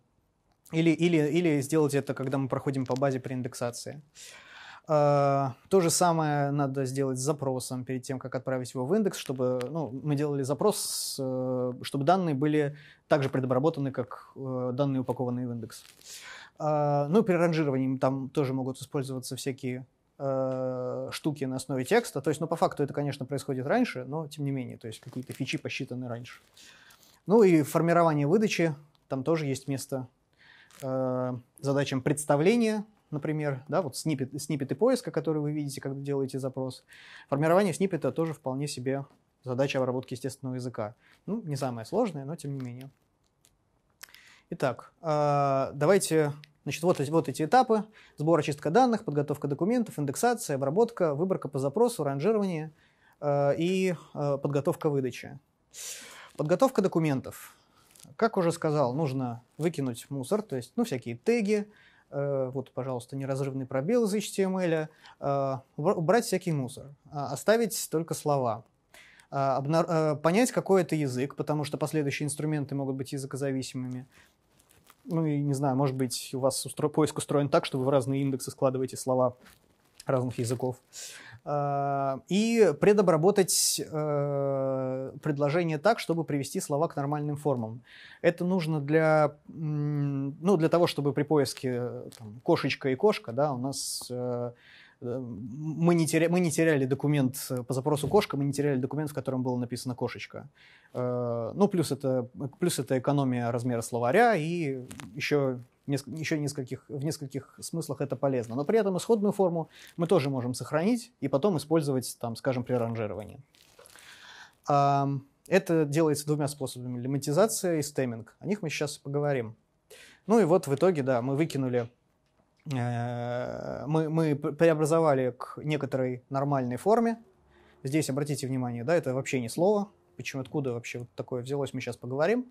A: Или, или, или сделать это, когда мы проходим по базе при индексации. Э, Э, то же самое надо сделать с запросом перед тем, как отправить его в индекс, чтобы ну, мы делали запрос, э, чтобы данные были также предобработаны, как э, данные, упакованные в индекс. Ну, при ранжировании там тоже могут использоваться всякие штуки на основе текста. То есть, ну, по факту это, конечно, происходит раньше, но тем не менее, то есть какие-то фичи посчитаны раньше. Ну и формирование выдачи, там тоже есть место задачам представления, например, да, вот снипет, снипеты поиска, которые вы видите, когда делаете запрос. Формирование снипета тоже вполне себе задача обработки естественного языка. Ну, не самая сложная, но тем не менее. Итак, а, давайте, значит, вот, вот эти этапы. Сбор, очистка данных, подготовка документов, индексация, обработка, выборка по запросу, ранжирование а, и а, подготовка выдачи. Подготовка документов. Как уже сказал, нужно выкинуть мусор, то есть, ну, всякие теги, Э, вот, пожалуйста, неразрывный пробел из HTML, а, убрать всякий мусор, а, оставить только слова, а, э, понять, какой это язык, потому что последующие инструменты могут быть языкозависимыми. Ну и, не знаю, может быть, у вас устро... поиск устроен так, что вы в разные индексы складываете слова разных языков, а, и предобработать э, предложение так, чтобы привести слова к нормальным формам. Это нужно для, ну, для того, чтобы при поиске там, кошечка и кошка, да, у нас э, э, мы не, теря... мы не теряли документ по запросу кошка, мы не теряли документ, в котором было написано кошечка. Ну, плюс это, плюс это экономия размера словаря и еще еще нескольких, в нескольких смыслах это полезно. Но при этом исходную форму мы тоже можем сохранить и потом использовать, там, скажем, при ранжировании. Это делается двумя способами. Лематизация и стемминг. О них мы сейчас поговорим. Ну и вот в итоге, да, мы выкинули э, мы, мы преобразовали к некоторой нормальной форме. Здесь обратите внимание, да, это вообще не слово, Почему, откуда вообще вот такое взялось, мы сейчас поговорим.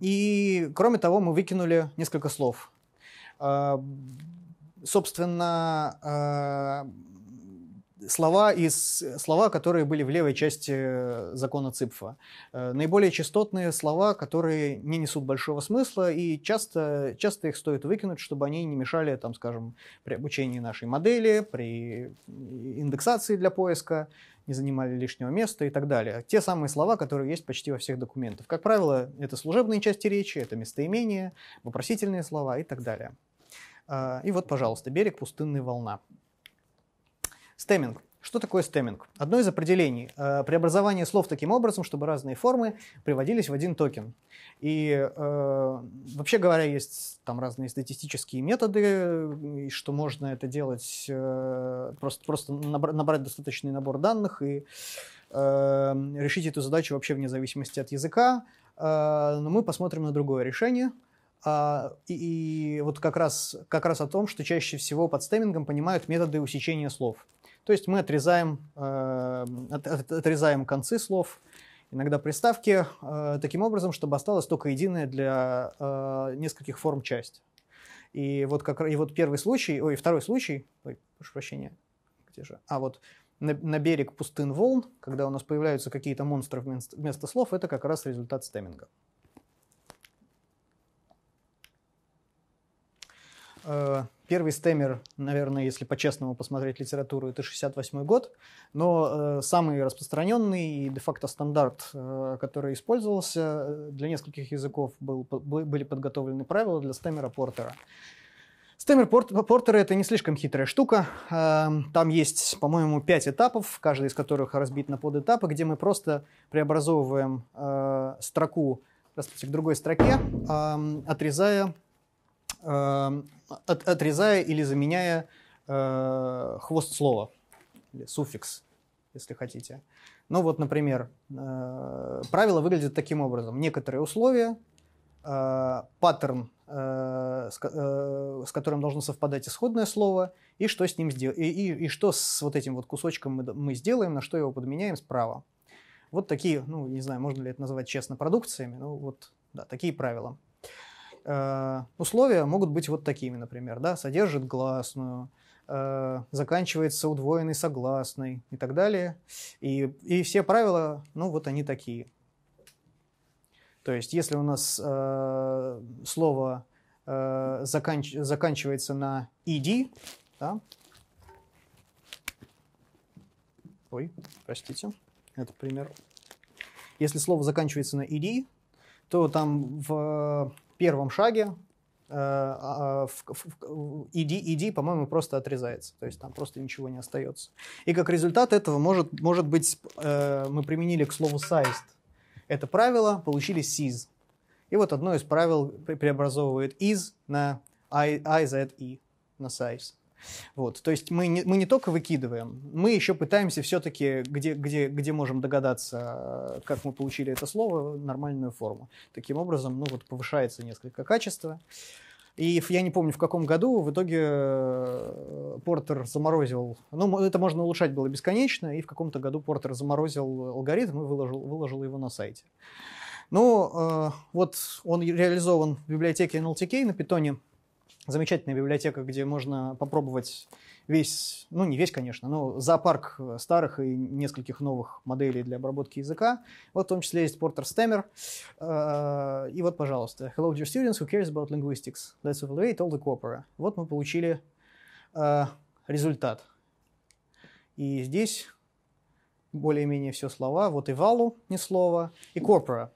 A: И, кроме того, мы выкинули несколько слов. А, собственно, а, слова, из, слова, которые были в левой части э, закона Ципфа. Э, наиболее частотные слова, которые не несут большого смысла, и часто, часто их стоит выкинуть, чтобы они не мешали, там, скажем, при обучении нашей модели, при э, индексации для поиска, не занимали лишнего места и так далее. А те самые слова, которые есть почти во всех документах. Как правило, это служебные части речи, это местоимения, вопросительные слова и так далее. А, и вот, пожалуйста, берег пустынной волна. Стемминг. Что такое стемминг? Одно из определений э, преобразование слов таким образом, чтобы разные формы приводились в один токен. И э, вообще говоря, есть там разные статистические методы, э, и что можно это делать, э, просто, просто набрать достаточный набор данных и э, решить эту задачу вообще вне зависимости от языка. Э, но мы посмотрим на другое решение – Uh, и, и вот как раз, как раз о том, что чаще всего под стеммингом понимают методы усечения слов. То есть мы отрезаем, э, отрезаем концы слов, иногда приставки, э, таким образом, чтобы осталась только единая для э, нескольких форм часть. И вот, как, и вот первый случай, ой, второй случай, ой, прошу прощения, где же, а вот на, на берег пустын волн, когда у нас появляются какие-то монстры вместо, вместо слов, это как раз результат стемминга. Э, Первый стемер, наверное, если по-честному посмотреть литературу, это 68 год, но э, самый распространенный и де-факто стандарт, э, который использовался э, для нескольких языков, был, были подготовлены правила для стемера Портера. Стемер Портера это не слишком хитрая штука. Э, там есть, по-моему, пять этапов, каждый из которых разбит на подэтапы, где мы просто преобразовываем э, строку к другой строке, отрезая Э, от, отрезая или заменяя э, хвост слова, или суффикс, если хотите. Ну вот, например, э, правило выглядит таким образом. Некоторые условия, э, паттерн, э, с, э, с которым должно совпадать исходное слово, и что с ним сдел и, и, и что с вот этим вот кусочком мы, мы сделаем, на что его подменяем справа. Вот такие, ну, не знаю, можно ли это назвать честно продукциями, но вот, да, такие правила. Э, условия могут быть вот такими, например, да, содержит гласную, э, заканчивается удвоенный согласный и так далее. И, и все правила, ну вот они такие. То есть, если у нас э, слово э, заканч, заканчивается на «иди», да? Ой, простите, это пример. Если слово заканчивается на «иди», то там в первом шаге э, а, а, иди, иди, по-моему, просто отрезается. То есть там просто ничего не остается. И как результат этого, может, может быть, э, мы применили к слову sized это правило, получили seize. И вот одно из правил преобразовывает is на i, i z, e, на size. Вот, то есть мы не, мы не только выкидываем, мы еще пытаемся все-таки, где, где, где можем догадаться, как мы получили это слово, нормальную форму. Таким образом, ну вот повышается несколько качество. И я не помню, в каком году в итоге Портер заморозил... Ну, это можно улучшать было бесконечно, и в каком-то году Портер заморозил алгоритм и выложил, выложил его на сайте. Ну, э, вот он реализован в библиотеке NLTK на питоне замечательная библиотека, где можно попробовать весь, ну не весь, конечно, но зоопарк э, старых и нескольких новых моделей для обработки языка. Вот в том числе есть Портер Стэмер. И вот, пожалуйста, Hello dear students who cares about linguistics. Let's evaluate all the corpora. Вот мы получили э, результат. И здесь более-менее все слова. Вот и валу не слово, и corpora.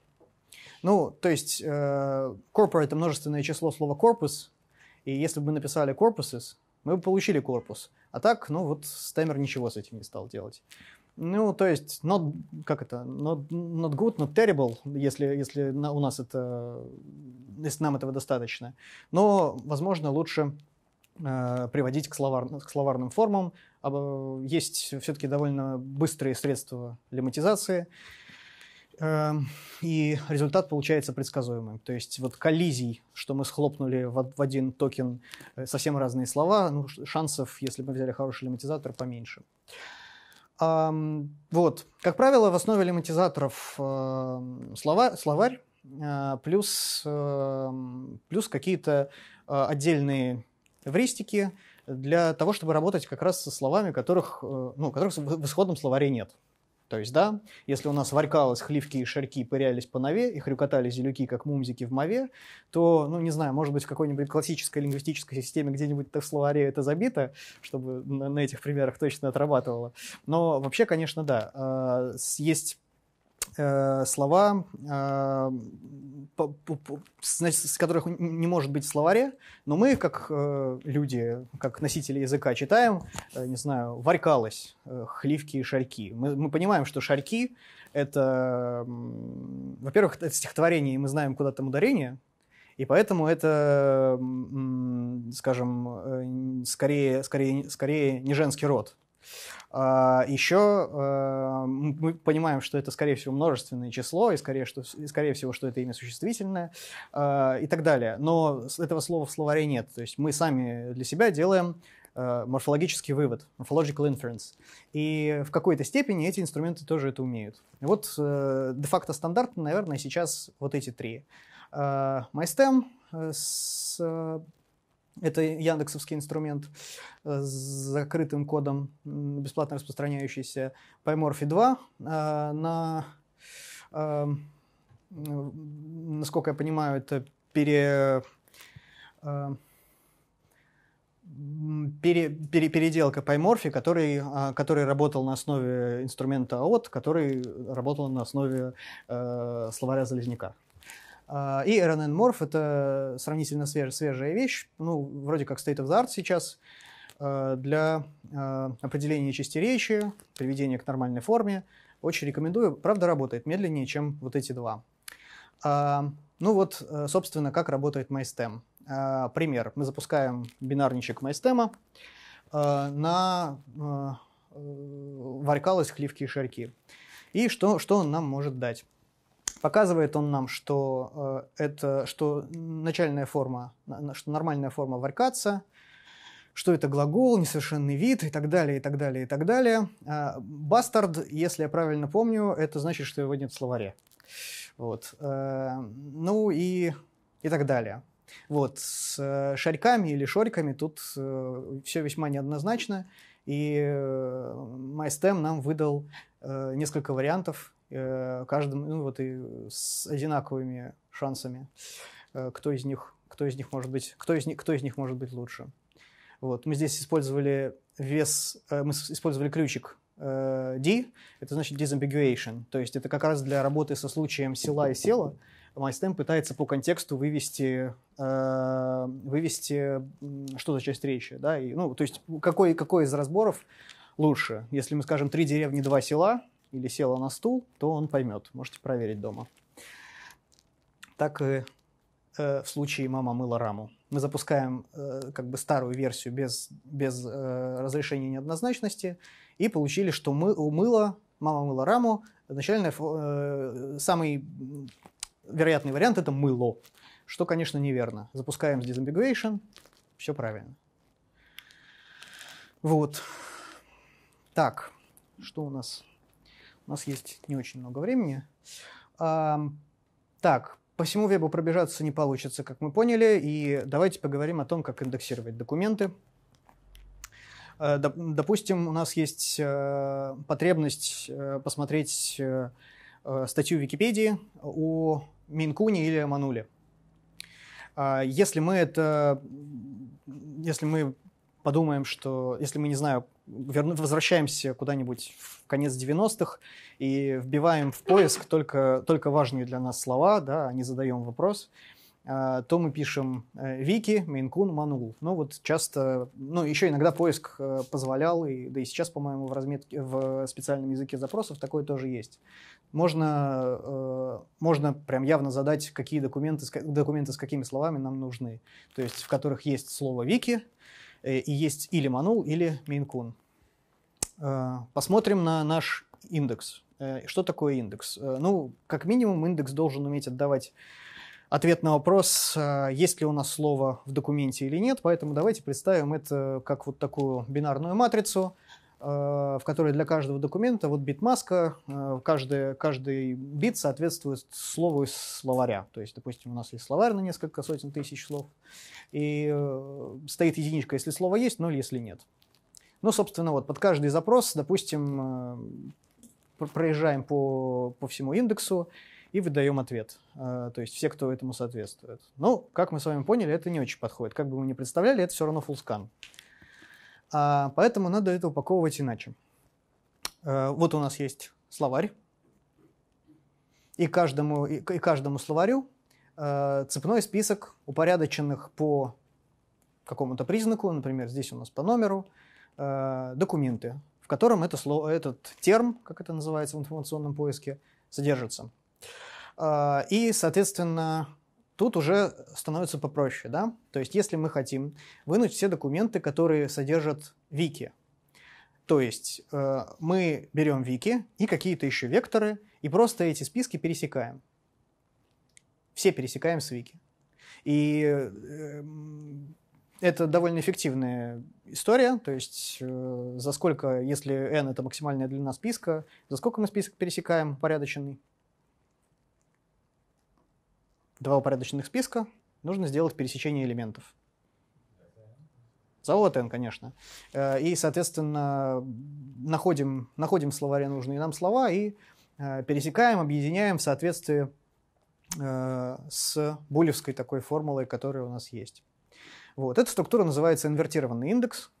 A: Ну, то есть, э, corpora – это множественное число слова corpus, и если бы мы написали corpuses, мы бы получили корпус. А так, ну вот, стеммер ничего с этим не стал делать. Ну, то есть, not, как это, not, not good, not terrible, если, если на, у нас это, если нам этого достаточно. Но, возможно, лучше э, приводить к, словар, к словарным формам. Э, есть все-таки довольно быстрые средства лематизации. Эм, и результат получается предсказуемым. То есть вот коллизий, что мы схлопнули в один токен э, совсем разные слова, ну, шансов, если мы взяли хороший лимитизатор, поменьше. Вот. Как правило, в основе лимитизаторов эм, слова, словарь, э, плюс, эм, плюс какие-то э, отдельные эвристики для того, чтобы работать как раз со словами, которых, ну, которых в исходном словаре нет. То есть, да, если у нас варькалось, хливки и шарьки пырялись по нове и хрюкотали зелюки, как мумзики в мове, то, ну, не знаю, может быть, в какой-нибудь классической лингвистической системе где-нибудь в словаре это забито, чтобы на этих примерах точно отрабатывало. Но вообще, конечно, да, а, есть Э, слова, э, значит, с которых не может быть в словаре, но мы, как э, люди, как носители языка, читаем, не знаю, варькалось, э, хливки и шарьки. Мы, мы понимаем, что шарьки — это, во-первых, это стихотворение, и мы знаем, куда там ударение, и поэтому это, скажем, скорее, скорее, скорее не женский род. А, Еще э, мы понимаем, что это, скорее всего, множественное число, и скорее, что, и скорее всего, что это имя существительное а, и так далее. Но этого слова в словаре нет. То есть мы сами для себя делаем э, морфологический вывод, morphological inference. И в какой-то степени эти инструменты тоже это умеют. И вот э, де-факто стандартно, наверное, сейчас вот эти три. А, MyStem с это яндексовский инструмент э, с закрытым кодом, бесплатно распространяющийся Pymorphy 2. Э, на, эм, насколько я понимаю, это пере, эм, пере, пере, переделка Pymorphy, который, э, который работал на основе инструмента AOT, а который работал на основе словаря Залезняка. А, и RNN Morph — это сравнительно свеж, свежая вещь, ну, вроде как State of the Art сейчас, а, для а, определения части речи, приведения к нормальной форме. Очень рекомендую. Правда, работает медленнее, чем вот эти два. Ну вот, э, собственно, как работает MyStem. Пример. Мы запускаем бинарничек MyStem на э, варикалы, схливки и шарьки. И что, что он нам может дать? Показывает он нам, что, э, это, что начальная форма, что нормальная форма варкаться, что это глагол, несовершенный вид и так далее, и так далее, и так далее. А, бастард, если я правильно помню, это значит, что его нет в словаре. Вот. Э, ну и, и так далее. Вот, с э, шарьками или шорьками тут все весьма неоднозначно, и MyStem нам выдал несколько вариантов Э, каждым, ну вот и с одинаковыми шансами, э, кто из них, кто из них может быть, кто из них, кто из них может быть лучше. Вот. Мы здесь использовали вес, э, мы использовали ключик D, это значит disambiguation, то есть это как раз для работы со случаем села и села. MyStem пытается по контексту вывести, вывести что за часть речи, да, и, ну, то есть какой, какой из разборов лучше. Если мы скажем три деревни, два села, или села на стул, то он поймет. Можете проверить дома. Так и э, в случае «Мама мыла раму». Мы запускаем э, как бы старую версию без, без э, разрешения неоднозначности и получили, что мы, умыла, «Мама мыла раму». Начальный, э, самый вероятный вариант – это «мыло», что, конечно, неверно. Запускаем с disambiguation, все правильно. Вот. Так, что у нас у нас есть не очень много времени. А, так, по всему вебу пробежаться не получится, как мы поняли, и давайте поговорим о том, как индексировать документы. Э, допустим, у нас есть э, потребность э, посмотреть статью в Википедии о Минкуне или Мануле. А, если мы это, если мы подумаем, что если мы не знаем, верну, возвращаемся куда-нибудь в конец 90-х и вбиваем в поиск только, только важные для нас слова, да, а не задаем вопрос, а, то мы пишем э, Вики, Мейнкун, Манул. Ну вот часто, ну еще иногда поиск э, позволял, и, да и сейчас, по-моему, в, разметке, в специальном языке запросов такое тоже есть. Можно, э, можно прям явно задать, какие документы, документы с какими словами нам нужны. То есть в которых есть слово Вики, Э, и есть или Манул, или Минкун. Э, посмотрим на наш индекс. Э, что такое индекс? Ну, как минимум, индекс должен уметь отдавать ответ на вопрос, есть ли у нас слово в документе или нет. Поэтому давайте представим это как вот такую бинарную матрицу – Э, в которой для каждого документа вот битмаска, э, каждый, каждый бит соответствует слову из словаря. То есть, допустим, у нас есть словарь на несколько сотен тысяч слов, и э, стоит единичка, если слово есть, ноль, если нет. Ну, собственно, вот под каждый запрос, допустим, проезжаем по, по всему индексу и выдаем ответ. То есть все, кто этому соответствует. Ну, как мы с вами поняли, это не очень подходит. Как бы мы ни представляли, это все равно full scan. А, поэтому надо это упаковывать иначе. Э, вот у нас есть словарь. И каждому, и каждому словарю э, цепной список упорядоченных по какому-то признаку, например, здесь у нас по номеру, э, документы, в котором это слово, этот терм, как это называется в информационном поиске, содержится. И, соответственно, Тут уже становится попроще, да? То есть, если мы хотим вынуть все документы, которые содержат вики, то есть э, мы берем вики и какие-то еще векторы, и просто эти списки пересекаем. Все пересекаем с вики. И э, это довольно эффективная история, то есть э, за сколько, если n это максимальная длина списка, за сколько мы список пересекаем порядочный? два упорядоченных списка, нужно сделать пересечение элементов. За ОТН, конечно. Э, и, соответственно, находим, находим в словаре нужные нам слова и э, пересекаем, объединяем в соответствии э, с булевской такой формулой, которая у нас есть. Вот. Эта структура называется инвертированный индекс.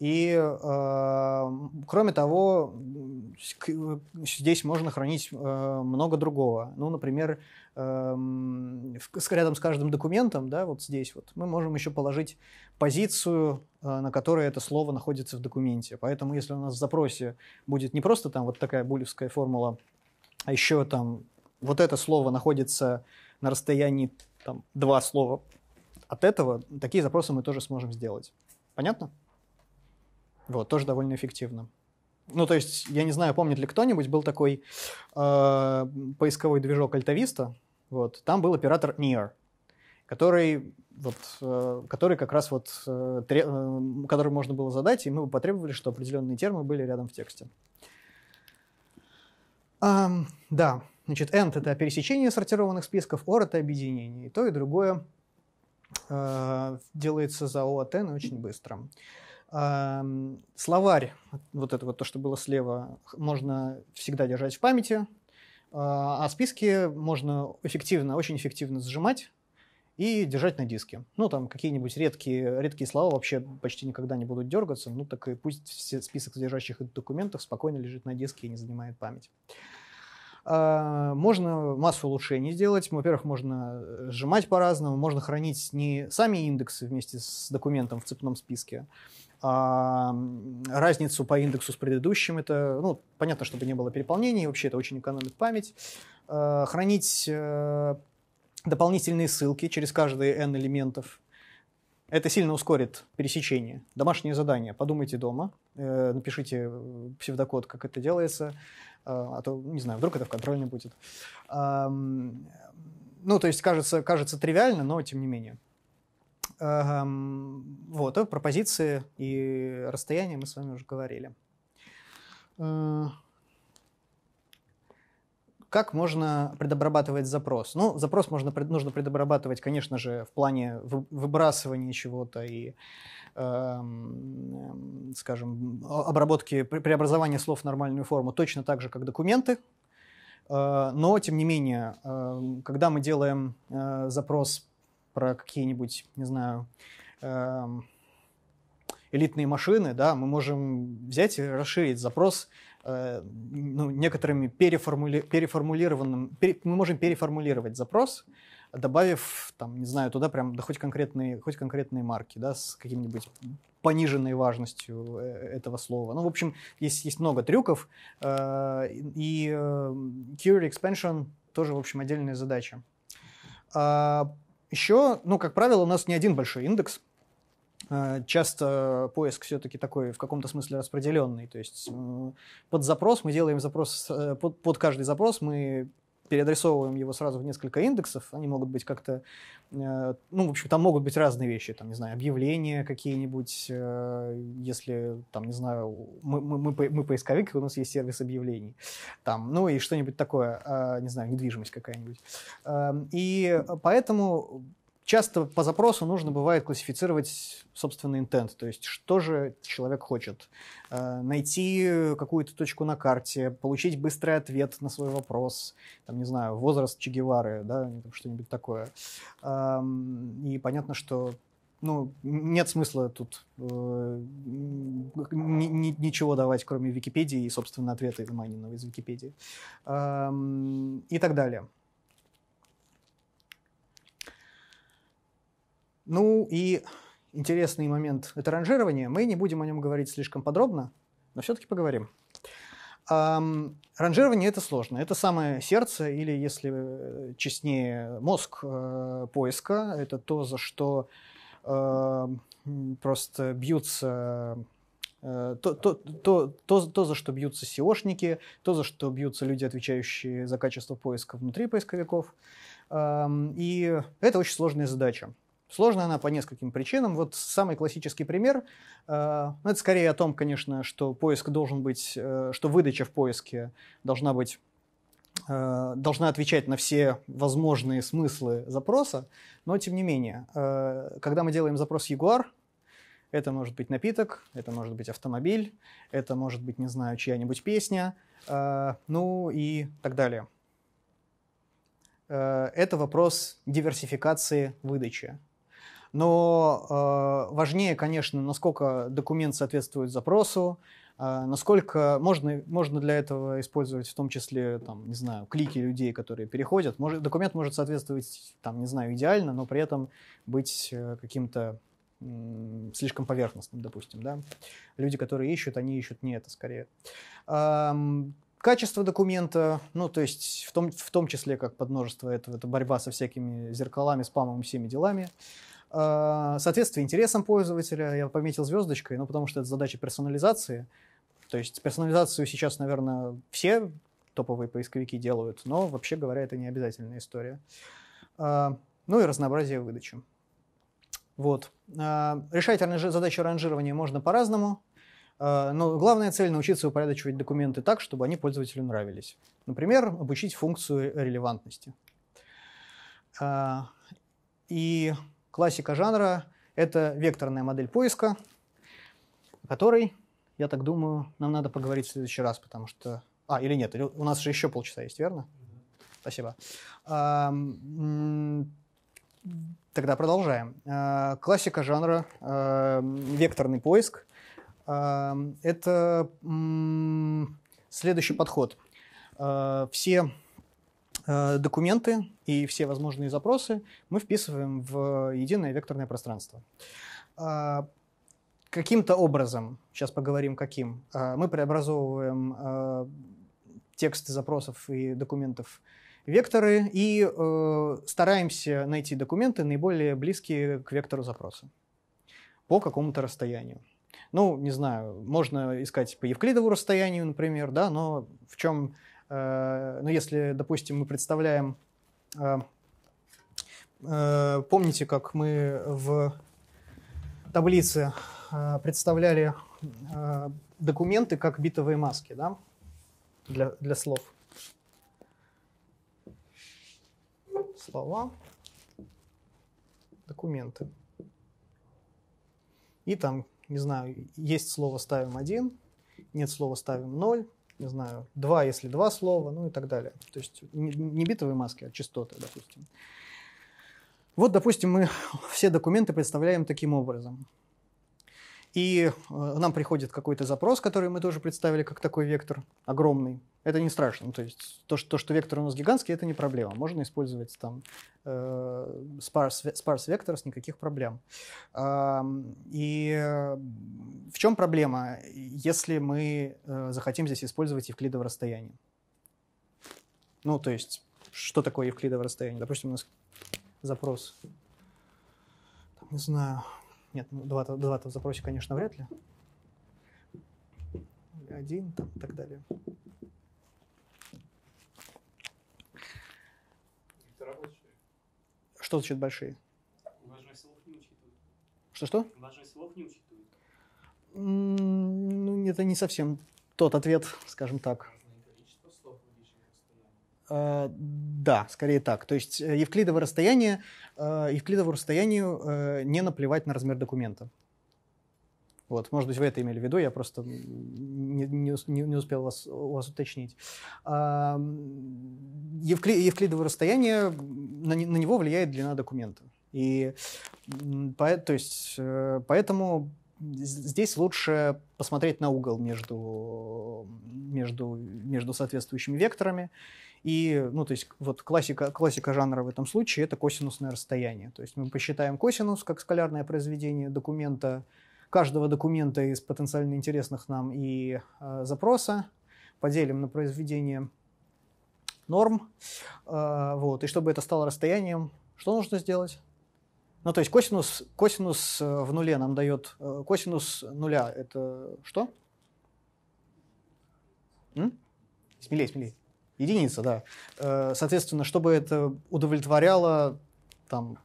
A: И, э, кроме того, здесь можно хранить э, много другого. Ну, например, э, в, рядом с каждым документом, да, вот здесь вот, мы можем еще положить позицию, э, на которой это слово находится в документе. Поэтому, если у нас в запросе будет не просто там вот такая булевская формула, а еще там вот это слово находится на расстоянии там, два слова от этого, такие запросы мы тоже сможем сделать. Понятно? Вот, тоже довольно эффективно. Ну, то есть, я не знаю, помнит ли кто-нибудь, был такой э, поисковой движок Альтависта, вот, там был оператор Near, который, вот, э, который как раз вот, э, тре, э, который можно было задать, и мы бы потребовали, что определенные термы были рядом в тексте. А, да, значит, end — это пересечение сортированных списков, or — это объединение. И то, и другое э, делается за O от N очень быстро. Словарь, вот это вот то, что было слева, можно всегда держать в памяти, а, а списки можно эффективно, очень эффективно сжимать и держать на диске. Ну, там какие-нибудь редкие, редкие слова вообще почти никогда не будут дергаться, ну так и пусть все список содержащих документов спокойно лежит на диске и не занимает память. А, можно массу улучшений сделать. Во-первых, можно э, сжимать по-разному, можно хранить не сами индексы вместе с документом в цепном списке, а, разницу по индексу с предыдущим, это, ну, понятно, чтобы не было переполнений, вообще это очень экономит память. А, хранить а, дополнительные ссылки через каждые n элементов. Это сильно ускорит пересечение. домашнее задание Подумайте дома, э, напишите псевдокод, как это делается, э, а то, не знаю, вдруг это в не будет. Э, ну, то есть кажется, кажется тривиально, но тем не менее. Вот, а про позиции и расстояние мы с вами уже говорили. Э, как можно предобрабатывать запрос? Ну, запрос можно, нужно предобрабатывать, конечно же, в плане выбрасывания чего-то и, эм, скажем, обработки, преобразования слов в нормальную форму, точно так же, как документы. Э, но, тем не менее, когда мы делаем запрос про какие-нибудь, не знаю, эм, элитные машины, да, мы можем взять и расширить запрос э, ну, некоторыми переформули... переформулированным, мы можем переформулировать запрос, добавив, там, не знаю, туда прям, да хоть конкретные, хоть конкретные марки, да, с каким-нибудь пониженной важностью э, этого слова. Ну, в общем, есть, есть много трюков, э, и Query Expansion тоже, в общем, отдельная задача. А, еще, ну, как правило, у нас не один большой индекс. Э, часто поиск все-таки такой в каком-то смысле распределенный. То есть под запрос мы делаем запрос, э, под, под каждый запрос мы переадресовываем его сразу в несколько индексов, они могут быть как-то, э, ну, в общем, там могут быть разные вещи, там, не знаю, объявления какие-нибудь, э, если, там, не знаю, мы, мы, мы, мы поисковик, у нас есть сервис объявлений, там, ну и что-нибудь такое, э, не знаю, недвижимость какая-нибудь. Эм, и поэтому Часто по запросу нужно бывает классифицировать собственный интент, то есть что же человек хочет. Э, найти какую-то точку на карте, получить быстрый ответ на свой вопрос, там, не знаю, возраст Че Гевары, да, что-нибудь такое. Эм, и понятно, что ну, нет смысла тут э, ни, ни, ничего давать, кроме Википедии и, собственно, ответа Майнинова из Википедии. Эм, и так далее. Ну и интересный момент – это ранжирование. Мы не будем о нем говорить слишком подробно, но все-таки поговорим. Эм, ранжирование – это сложно. Это самое сердце, или, если честнее, мозг э, поиска. Это то, за что э, просто бьются э, то, то, то, то, то, за что бьются SEOшники, то, за что бьются люди, отвечающие за качество поиска внутри поисковиков. Эм, и это очень сложная задача. Сложная она по нескольким причинам. Вот самый классический пример, э, ну, это скорее о том, конечно, что поиск должен быть, э, что выдача в поиске должна быть э, должна отвечать на все возможные смыслы запроса, но тем не менее, э, когда мы делаем запрос Jaguar, это может быть напиток, это может быть автомобиль, это может быть, не знаю, чья-нибудь песня, э, ну и так далее. это вопрос диверсификации выдачи. Но э, важнее, конечно, насколько документ соответствует запросу, э, насколько можно, можно для этого использовать в том числе, там, не знаю, клики людей, которые переходят. Может, документ может соответствовать, там, не знаю, идеально, но при этом быть э, каким-то слишком поверхностным, допустим, да. Люди, которые ищут, они ищут не это скорее. Эм, качество документа, ну, то есть в том, в том числе, как подмножество этого, это борьба со всякими зеркалами, спамом всеми делами. Э, соответствие интересам пользователя, я пометил звездочкой, ну, потому что это задача персонализации. То есть персонализацию сейчас, наверное, все топовые поисковики делают, но, вообще говоря, это не обязательная история. Э, ну и разнообразие выдачи. Вот. Э, решать задачу ранжирования можно по-разному, но главная цель – научиться упорядочивать документы так, чтобы они пользователю нравились. Например, обучить функцию релевантности. И классика жанра — это векторная модель поиска, о которой, я так думаю, нам надо поговорить в следующий раз, потому что... А, или нет, или у нас же еще полчаса есть, верно? Спасибо. А, тогда продолжаем. А, классика жанра а, векторный поиск. Это следующий подход. Все Э, документы и все возможные запросы мы вписываем в единое векторное пространство. А, каким-то образом, сейчас поговорим каким, а, мы преобразовываем а, тексты запросов и документов векторы и э, стараемся найти документы наиболее близкие к вектору запроса по какому-то расстоянию. Ну, не знаю, можно искать по евклидову расстоянию, например, да, но в чем Э, ну, если, допустим, мы представляем, э, э, помните, как мы в таблице представляли документы как битовые маски, да, для, для слов. Слова, документы. И там, не знаю, есть слово ставим один, нет слова ставим ноль не знаю, два, если два слова, ну и так далее. То есть не битовые маски, а частоты, допустим. Вот, допустим, мы все документы представляем таким образом. И э, нам приходит какой-то запрос, который мы тоже представили как такой вектор огромный. Это не страшно. Ну, то есть то, что, то, что вектор у нас гигантский, это не проблема. Можно использовать там э, sparse, вектор с никаких проблем. А, э, и в чем проблема, если мы э, захотим здесь использовать евклидово расстояние? Ну, то есть, что такое евклидово расстояние? Допустим, у нас запрос, там, не знаю, нет, ну, два, два в запросе, конечно, вряд ли. Один там, и так далее. Что значит большие? Что-что? Ну, это не совсем тот ответ, скажем так. Э, да, скорее так. То есть э, евклидово расстояние, э, евклидово расстоянию не наплевать на размер документа. Вот, может быть, вы это имели в виду, я просто не, не, не успел вас, вас уточнить. Евкли, евклидово расстояние, на, на него влияет длина документа. И по, то есть, поэтому здесь лучше посмотреть на угол между, между, между соответствующими векторами и, ну, то есть, вот классика, классика жанра в этом случае – это косинусное расстояние. То есть мы посчитаем косинус как скалярное произведение документа, каждого документа из потенциально интересных нам и э, запроса, поделим на произведение норм, э, вот, и чтобы это стало расстоянием, что нужно сделать? Ну, то есть косинус, косинус э, в нуле нам дает... Э, косинус нуля – это что? М? Смелее, смелее единица, да. Э, соответственно, чтобы это удовлетворяло, там,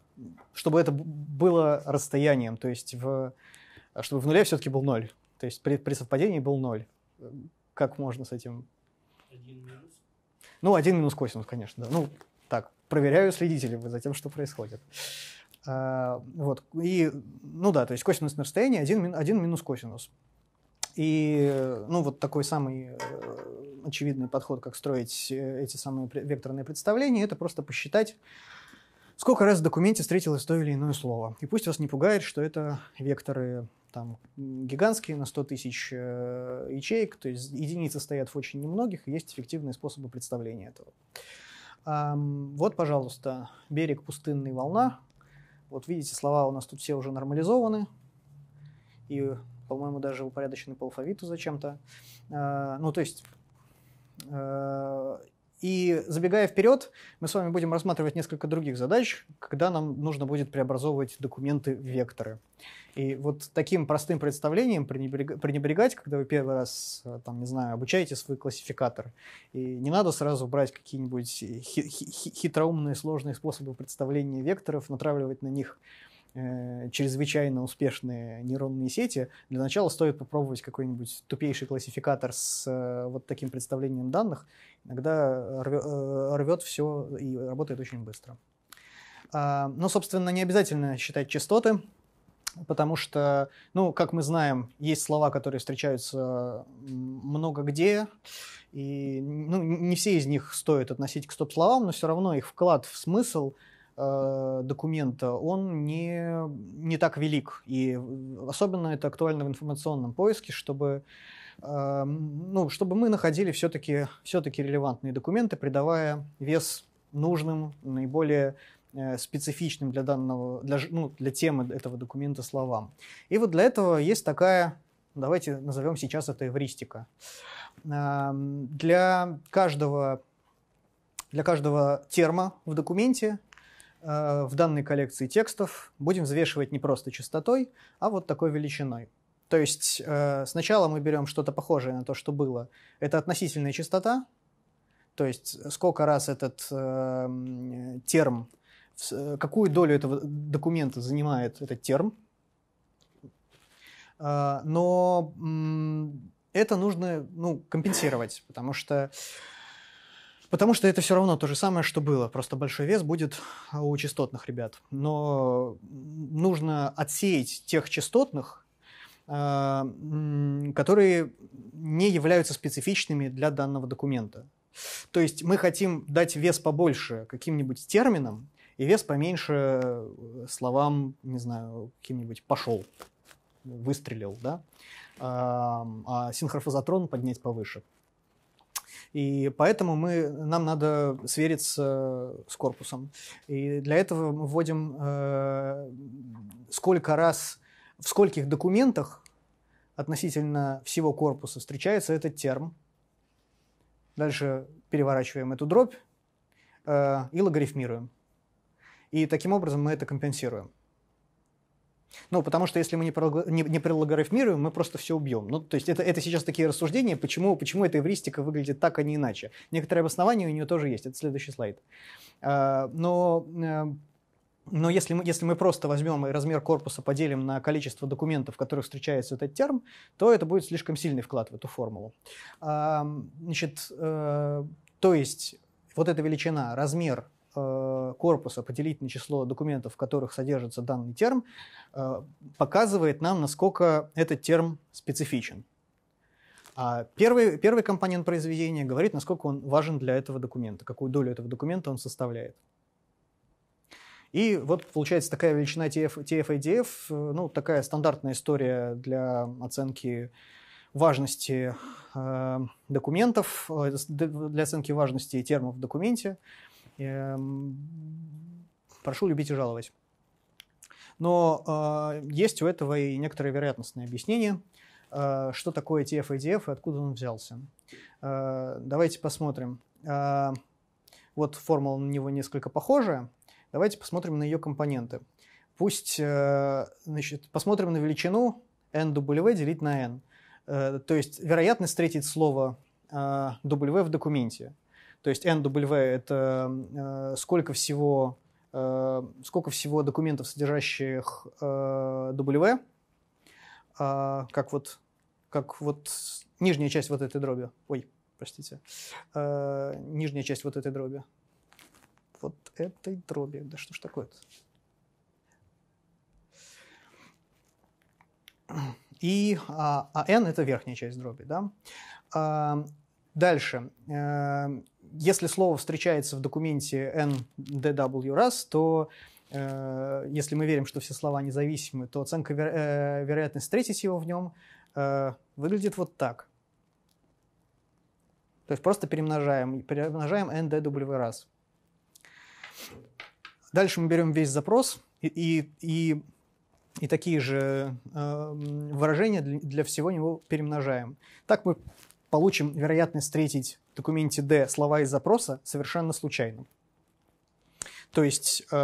A: чтобы это было расстоянием, то есть в, чтобы в нуле все-таки был ноль. То есть при, при совпадении был ноль. Как можно с этим? Один минус. Ну, один минус косинус, конечно, да. Ну, так, проверяю, следите ли вы за тем, что происходит. А, вот, и, ну да, то есть косинус на расстоянии 1, 1 минус косинус. И, э, ну, вот такой самый э, очевидный подход, как строить э, эти самые векторные представления, это просто посчитать, сколько раз в документе встретилось то или иное слово. И пусть вас не пугает, что это векторы там гигантские на 100 тысяч э, ячеек, то есть единицы стоят в очень немногих, и есть эффективные способы представления этого. Эм, вот, пожалуйста, берег пустынной волна. Вот видите, слова у нас тут все уже нормализованы. И по-моему, даже упорядочены по алфавиту зачем-то. Э, ну, то есть... Э, и забегая вперед, мы с вами будем рассматривать несколько других задач, когда нам нужно будет преобразовывать документы в векторы. И вот таким простым представлением пренебрегать, когда вы первый раз, э, там, не знаю, обучаете свой классификатор. И не надо сразу брать какие-нибудь хитроумные, сложные способы представления векторов, натравливать на них э, чрезвычайно успешные нейронные сети, для начала стоит попробовать какой-нибудь тупейший классификатор с э, вот таким представлением данных. Иногда рвет, э, рвет все и работает очень быстро. Э, а, но, ну, собственно, не обязательно считать частоты. Потому что, ну, как мы знаем, есть слова, которые встречаются много где, и ну, не все из них стоит относить к стоп-словам, но все равно их вклад в смысл – э, документа, э, он не, не так велик. И особенно это актуально в информационном поиске, чтобы, э, ну, чтобы мы находили все-таки все релевантные документы, придавая вес нужным, наиболее э, специфичным для данного, для, ну, для темы этого документа словам. И вот для этого есть такая, давайте назовем сейчас это эвристика. Для каждого, для каждого терма в документе Э, в данной коллекции текстов будем взвешивать не просто частотой, а вот такой величиной. То есть э, сначала мы берем что-то похожее на то, что было. Это относительная частота, то есть сколько раз этот э, терм, какую долю этого документа занимает этот терм. но это нужно ну, компенсировать, потому что Потому что это все равно то же самое, что было. Просто большой вес будет а, у частотных ребят. Но нужно отсеять тех частотных, а, которые не являются специфичными для данного документа. То есть мы хотим дать вес побольше каким-нибудь терминам и вес поменьше э, словам, не знаю, каким-нибудь «пошел», «выстрелил», да? А, а синхрофазотрон поднять повыше. И поэтому мы, нам надо свериться с корпусом. И для этого мы вводим, э, сколько раз, в скольких документах относительно всего корпуса встречается этот терм. Дальше переворачиваем эту дробь э, и логарифмируем. И таким образом мы это компенсируем. Ну, потому что если мы не, про, не, не прелогарифмируем, мы просто все убьем. Ну, то есть это, это сейчас такие рассуждения, почему, почему эта эвристика выглядит так, а не иначе. Некоторые обоснования у нее тоже есть. Это следующий слайд. А, но... Э, но если мы, если мы просто возьмем и размер корпуса поделим на количество документов, в которых встречается этот терм, то это будет слишком сильный вклад в эту формулу. А, значит, э, то есть вот эта величина, размер Э, корпуса поделить на число документов, в которых содержится данный терм, э, показывает нам, насколько этот терм специфичен. А первый, первый компонент произведения говорит, насколько он важен для этого документа, какую долю этого документа он составляет. И вот получается такая величина TF, TF-IDF, э, ну, такая стандартная история для оценки важности э, документов, для оценки важности термов в документе. Э, Эм, прошу любить и жаловать. Но э, есть у этого и некоторое вероятностное объяснение, э, что такое TF idf и откуда он взялся. Э, давайте посмотрим. Э, вот формула на него несколько похожая. Давайте посмотрим на ее компоненты. Пусть, э, значит, посмотрим на величину nw делить на n. Э, то есть вероятность встретить слово э, w в документе. То есть NW — это э, сколько всего э, сколько всего документов, содержащих э, W, а как вот, как вот нижняя часть вот этой дроби. Ой, простите. Нижняя часть вот этой дроби. Вот этой дроби. Да что ж такое-то? И а, а N это верхняя часть дроби, да? А, Дальше. Эм, если слово встречается в документе NDW раз, то э, если мы верим, что все слова независимы, то оценка веро- э, вероятности встретить его в нем э, выглядит вот так. То есть просто перемножаем, перемножаем NDW раз. Дальше мы берем весь запрос и, и, и, и такие же э, выражения для, для всего него перемножаем. Так мы получим вероятность встретить в документе D слова из запроса совершенно случайно. То есть э,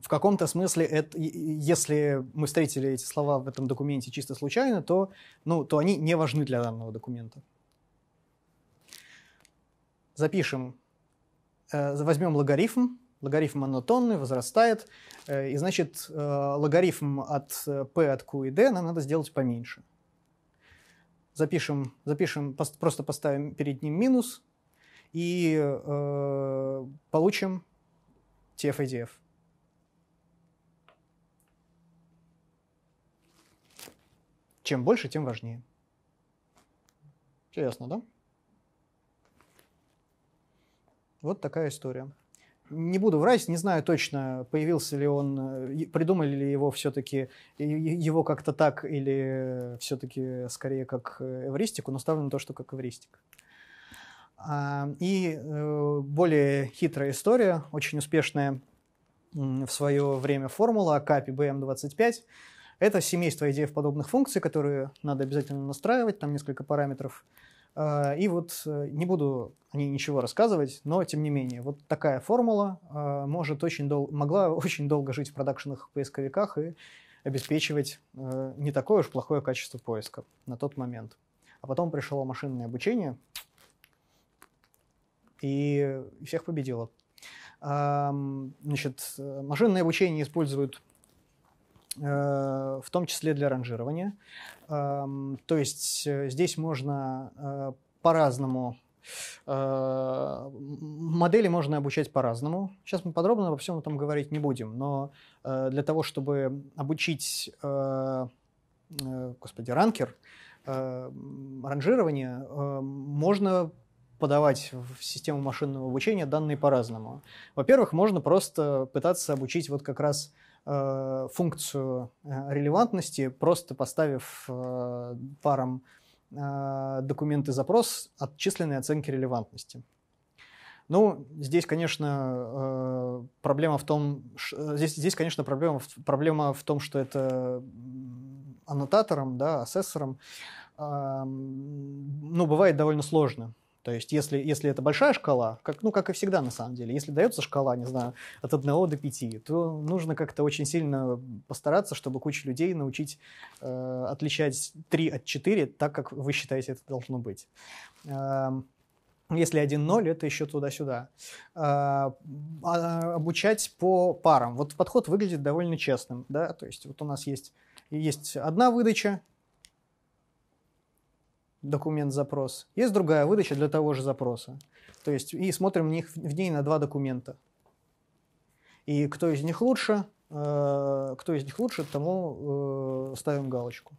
A: в каком-то смысле, это, если мы встретили эти слова в этом документе чисто случайно, то, ну, то они не важны для данного документа. Запишем, э, возьмем логарифм, логарифм монотонный, возрастает, э, и значит э, логарифм от P э, от Q и D нам надо сделать поменьше – запишем, запишем, просто поставим перед ним минус и э, получим TF-IDF. Чем больше, тем важнее. Интересно, да? Вот такая история не буду врать, не знаю точно, появился ли он, э, придумали ли его все-таки, его как-то так или все-таки скорее как э, эвристику, но ставлю на то, что как эвристик. А, и э, более хитрая история, очень успешная в свое время формула Акапи BM25. Это семейство идей в подобных функций, которые надо обязательно настраивать, там несколько параметров – а, и вот э, не буду о ней ничего рассказывать, но тем не менее, вот такая формула а, может очень дол- могла очень долго жить в продакшенных поисковиках и обеспечивать э, не такое уж плохое качество поиска на тот момент. А потом пришло машинное обучение, и всех победило. Значит, э, машинное обучение используют Э, в том числе для ранжирования. Эм, то есть э, здесь можно э, по-разному Модели можно обучать по-разному. Сейчас мы подробно обо всем этом говорить не будем, но для того, чтобы обучить, господи, ранкер, ранжирование, можно подавать в систему машинного обучения данные по-разному. Во-первых, можно просто пытаться обучить вот как раз Э, функцию э, релевантности, просто поставив э, парам э, документы запрос от численной оценки релевантности. Ну, здесь, конечно, проблема в том, здесь, здесь, конечно, проблема, проблема в том, что это аннотатором, да, ассессором, ну, бывает довольно сложно. То есть, если, если это большая шкала, как, ну, как и всегда на самом деле, если дается шкала, не знаю, от 1 до 5, то нужно как-то очень сильно постараться, чтобы куча людей научить э, отличать 3 от 4 так, как вы считаете это должно быть. Эм, э, если 1-0, это еще туда-сюда. А, обучать по парам. Вот подход выглядит довольно честным. Да? То есть вот у нас есть, есть одна выдача, документ запрос, есть другая выдача для того же запроса. То есть и смотрим в, них, в ней на два документа. И кто из них лучше, э, кто из них лучше, тому э, ставим галочку.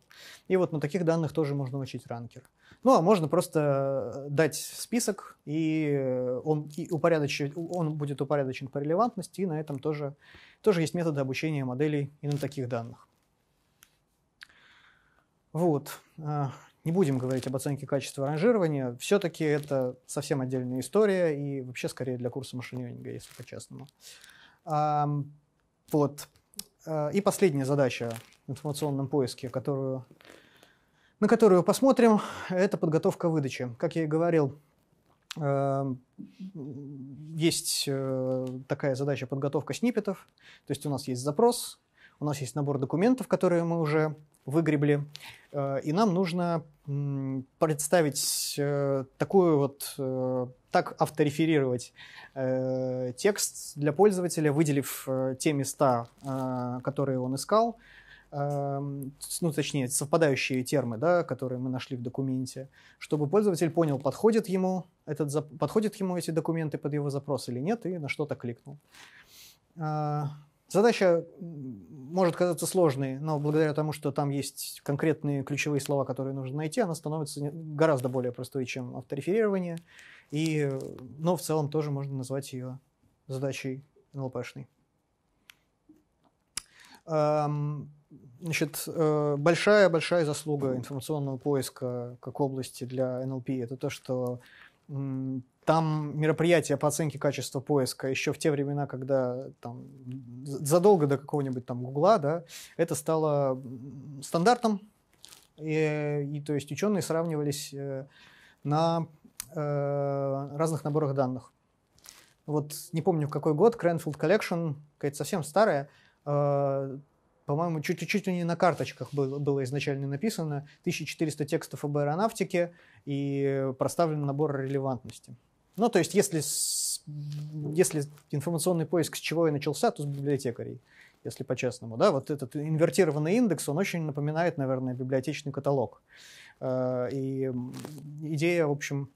A: И вот на таких данных тоже можно учить ранкер. Ну, а можно просто э, дать список, и он, и упорядочен, он будет упорядочен по релевантности, и на этом тоже, тоже есть методы обучения моделей и на таких данных. Вот. Не будем говорить об оценке качества ранжирования. Все-таки это совсем отдельная история и вообще скорее для курса машинеринга, если по-честному. А, вот. Э, и последняя задача в информационном поиске, которую, на которую посмотрим, это подготовка выдачи. Как я и говорил, эм, есть э, такая задача подготовка сниппетов, то есть у нас есть запрос, у нас есть набор документов, которые мы уже выгребли, э, и нам нужно представить э, такую вот, э, так автореферировать текст для пользователя, выделив те места, которые он искал, ну, точнее, совпадающие термы, да, которые мы нашли в документе, чтобы пользователь понял, подходит ему, этот, подходит ему эти документы под его запрос или нет, и на что-то кликнул. Задача может казаться сложной, но благодаря тому, что там есть конкретные ключевые слова, которые нужно найти, она становится гораздо более простой, чем автореферирование. И, но в целом тоже можно назвать ее задачей НЛПшной. Эм, значит, большая-большая э, заслуга информационного поиска как области для НЛП – это то, что там мероприятия по оценке качества поиска еще в те времена, когда там, задолго до какого-нибудь там Гугла, да, это стало стандартом. И, и то есть ученые сравнивались э, на э, разных наборах данных. Вот не помню, в какой год Кренфилд Collection, какая-то совсем старая, э, по-моему, чуть-чуть у на карточках было, было изначально написано 1400 текстов об аэронавтике и э, проставлен набор релевантности. Ну, то есть, если, если информационный поиск с чего и начался, то с библиотекарей, если по-честному. Да? Вот этот инвертированный индекс, он очень напоминает, наверное, библиотечный каталог. Э, и идея, в общем,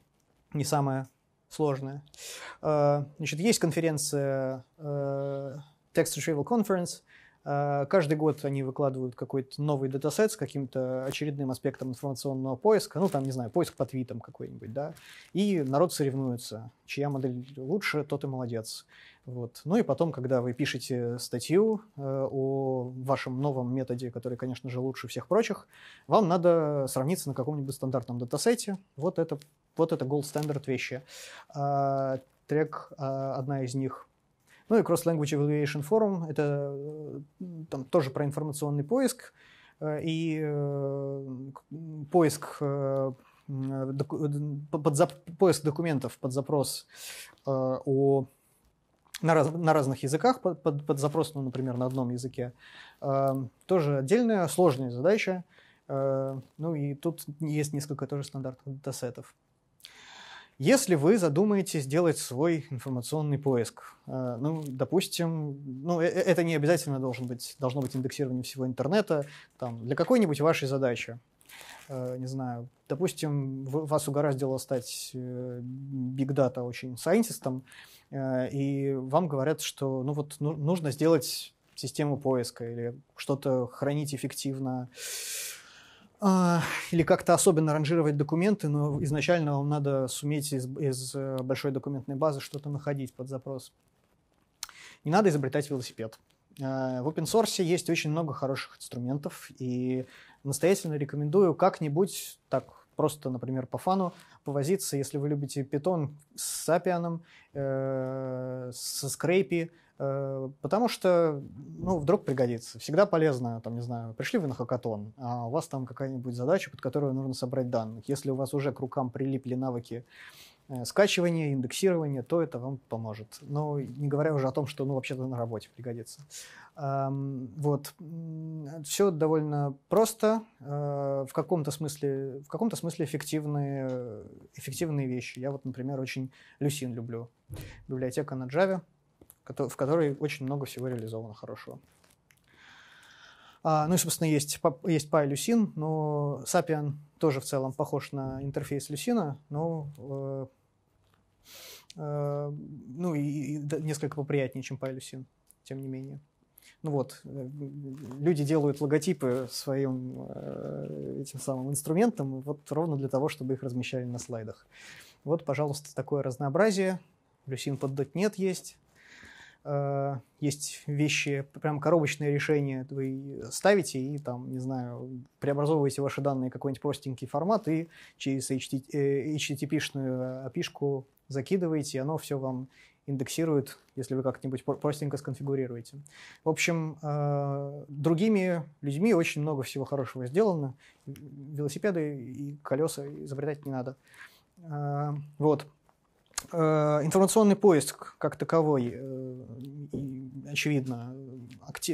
A: не самая сложная. Э, значит, есть конференция э, Text Retrieval Conference – Э, каждый год они выкладывают какой-то новый датасет с каким-то очередным аспектом информационного поиска, ну там, не знаю, поиск по твитам какой-нибудь, да, и народ соревнуется, чья модель лучше, тот и молодец. Вот. Ну и потом, когда вы пишете статью э, о вашем новом методе, который, конечно же, лучше всех прочих, вам надо сравниться на каком-нибудь стандартном датасете. Вот это, вот это gold standard вещи. Э, трек, одна из них ну и Cross-Language Evaluation Forum, это э, там тоже про информационный поиск э, и э, поиск под зап, поиск документов под запрос о на, раз, на разных языках, под, под, под запрос, ну, например, на одном языке, э, тоже отдельная сложная задача. Э, ну и тут есть несколько тоже стандартных датасетов. Если вы задумаете сделать свой информационный поиск, э, ну, допустим, ну, э, э, это не обязательно должен быть, должно быть индексирование всего интернета, там, для какой-нибудь вашей задачи, не знаю, допустим, вас угораздило стать big data очень сайентистом, и вам говорят, что ну вот ну, нужно сделать систему поиска или что-то хранить эффективно, а, или как-то особенно ранжировать документы, но изначально вам надо суметь из, из э, большой документной базы что-то находить под запрос. Не надо изобретать велосипед. А, в open source есть очень много хороших инструментов, и настоятельно рекомендую как-нибудь так просто, например, по фану повозиться, если вы любите Python с Sapian, э, со Scrapy, Э, потому что, ну, вдруг пригодится. Всегда полезно, там, не знаю, пришли вы на хакатон, а у вас там какая-нибудь задача, под которую нужно собрать данных. Если у вас уже к рукам прилипли навыки э, скачивания, индексирования, то это вам поможет. Но не говоря уже о том, что, ну, вообще-то на работе пригодится. Эм, вот. Все довольно просто, э, в каком-то смысле, в каком-то смысле эффективные, эффективные вещи. Я вот, например, очень Люсин люблю. Библиотека на Java — в которой очень много всего реализовано хорошо. А, ну и, собственно, есть, есть Py Lucene, но Sapien тоже в целом похож на интерфейс люсина, но э, э, ну и, и несколько поприятнее, чем пайлюсин. тем не менее. Ну вот, э, люди делают логотипы своим этим самым инструментом, вот ровно для того, чтобы их размещали на слайдах. Вот, пожалуйста, такое разнообразие. Люсин под .NET есть, Э, есть вещи, прям коробочные решения, вы ставите и там, не знаю, преобразовываете ваши данные в какой-нибудь простенький формат и через HTTP-шную э, api закидываете, и оно все вам индексирует, если вы как-нибудь простенько сконфигурируете. В общем, э, другими людьми очень много всего хорошего сделано. Велосипеды и колеса изобретать не надо. Вот. Э, информационный поиск как таковой, э, очевидно,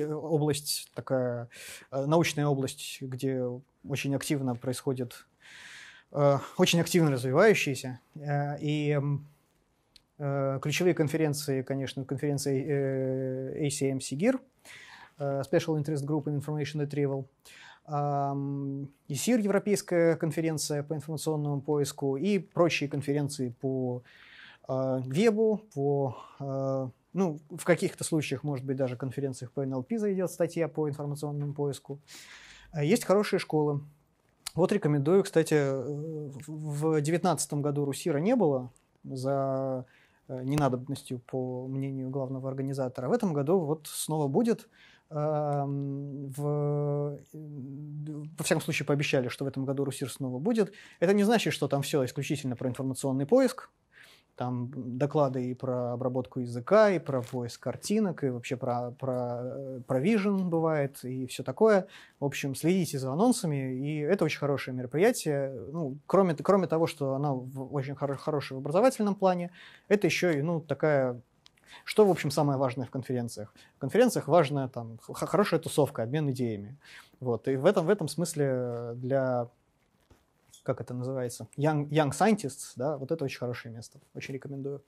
A: область такая, э, научная область, где очень активно происходит, очень активно развивающаяся. И ключевые конференции, конечно, конференции ACM SIGIR, Special Interest Group in Information Retrieval, ЕСИР, Европейская конференция по информационному поиску и прочие конференции по а, вебу, по а, ну, в каких-то случаях, может быть, даже конференциях по НЛП зайдет статья по информационному поиску. А есть хорошие школы. Вот рекомендую, кстати, э, в 2019 году Русира не было за э, ненадобностью, по мнению главного организатора. В этом году вот снова будет. В, э, во всяком случае, пообещали, что в этом году Русир снова будет. Это не значит, что там все исключительно про информационный поиск там доклады и про обработку языка, и про поиск картинок, и вообще про, про, э, про Vision бывает, и все такое. В общем, следите за анонсами, и это очень хорошее мероприятие. Ну, кроме, кроме того, что оно очень хоро- хорошее в образовательном плане, это еще и ну, такая что, в общем, самое важное в конференциях? В конференциях важна там, хорошая тусовка, обмен идеями. Вот. И в этом, в этом смысле э, для как это называется, Young, Young Scientists, да, вот это очень хорошее место, очень рекомендую.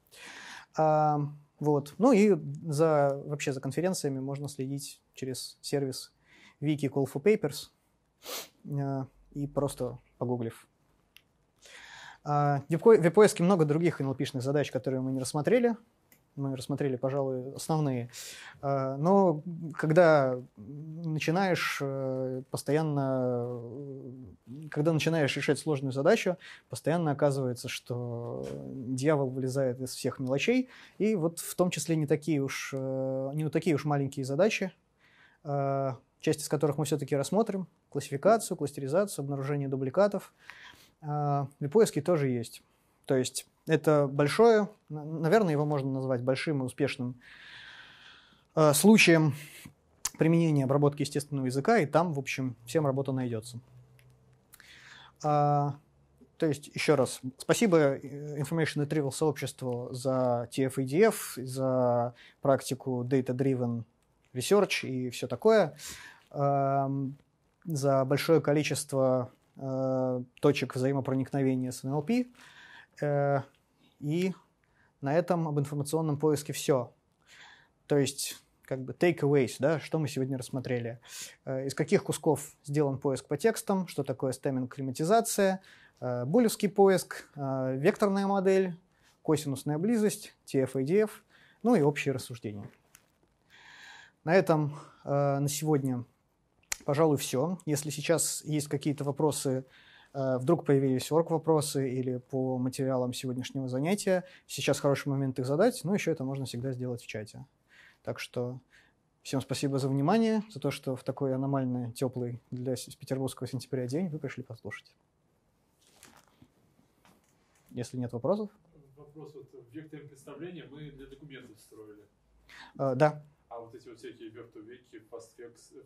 A: А, вот. Ну и за, вообще за конференциями можно следить через сервис Wiki Call for Papers а, и просто погуглив. А, в поиске много других NLP-шных задач, которые мы не рассмотрели мы рассмотрели, пожалуй, основные. Э, но когда начинаешь э, постоянно, э, когда начинаешь решать сложную задачу, постоянно оказывается, что дьявол вылезает из всех мелочей, и вот в том числе не такие уж, не такие уж маленькие задачи, часть из которых мы все-таки рассмотрим, классификацию, кластеризацию, обнаружение дубликатов, и поиски тоже есть. То есть это большое, наверное, его можно назвать большим и успешным э, случаем применения обработки естественного языка, и там, в общем, всем работа найдется. А, то есть, еще раз, спасибо э, Information Retrieval сообществу за TF-EDF, за практику Data-Driven Research и все такое, а, за большое количество а, точек взаимопроникновения с NLP. Э, и на этом об информационном поиске все. То есть как бы takeaways, да, что мы сегодня рассмотрели. Э, из каких кусков сделан поиск по текстам, что такое стемминг климатизация, э, булевский поиск, векторная модель, косинусная близость, TF-IDF, ну и общие рассуждения. На этом на сегодня, пожалуй, все. Если сейчас есть какие-то вопросы, Э, вдруг появились орг-вопросы или по материалам сегодняшнего занятия. Сейчас хороший момент их задать, но еще это можно всегда сделать в чате. Так что всем спасибо за внимание, за то, что в такой аномальный теплый для петербургского сентября день вы пришли послушать. Если нет вопросов. Вопрос. Вот, в векторе представления мы для документов строили. А, да. А вот эти вот всякие вертовеки,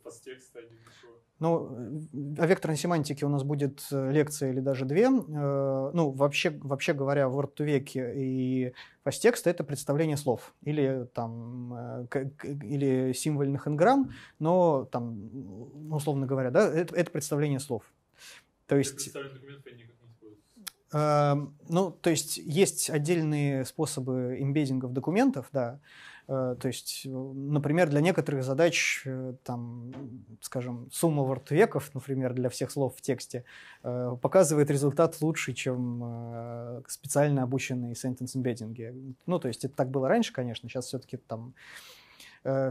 A: фасттексты, они ничего? Ну, о векторной семантике у нас будет э, лекция или даже две. Э, ну, вообще, вообще говоря, вертовеки и фасттексты — это представление слов или, там, э, или символьных энграмм, но, там, ну, условно говоря, да, это, это представление слов. То есть... Ну, то есть есть отдельные способы в документов, да, Э, то есть, э, например, для некоторых задач, э, там, скажем, сумма вортвеков, например, для всех слов в тексте, показывает результат лучше, чем специально обученные sentence embedding. Ну, то есть это так было раньше, конечно, сейчас все-таки там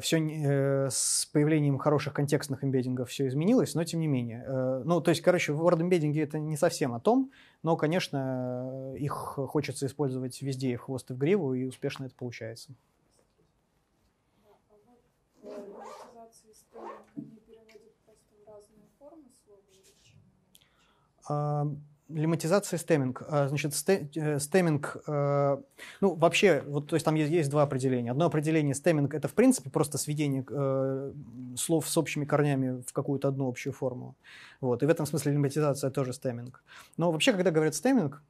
A: все с появлением хороших контекстных эмбеддингов все изменилось, но тем не менее. Ну, то есть, короче, word эмбеддинги это не совсем о том, но, конечно, их хочется использовать везде и в хвост и в гриву, и успешно это получается. Э, лематизация стеминг. А, значит, э, стеминг, э, ну, вообще, вот, то есть там есть, есть два определения. Одно определение стеминг – это, в принципе, просто сведение слов с общими корнями в какую-то одну общую форму. Вот, и в этом смысле лематизация тоже стеминг. Но вообще, когда говорят стеминг,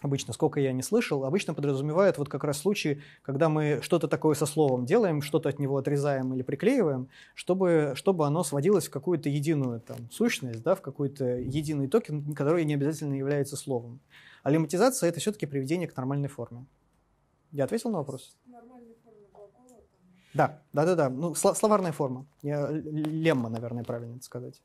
A: обычно, сколько я не слышал, обычно подразумевают вот как раз случаи, когда мы что-то такое со словом делаем, что-то от него отрезаем или приклеиваем, чтобы, чтобы оно сводилось в какую-то единую там, сущность, да, в какой-то единый токен, который не обязательно является словом. А лематизация – это все-таки приведение к нормальной форме. Я ответил на вопрос? Да, да, да, да. Ну, словарная форма. Я, лемма, наверное, правильно сказать.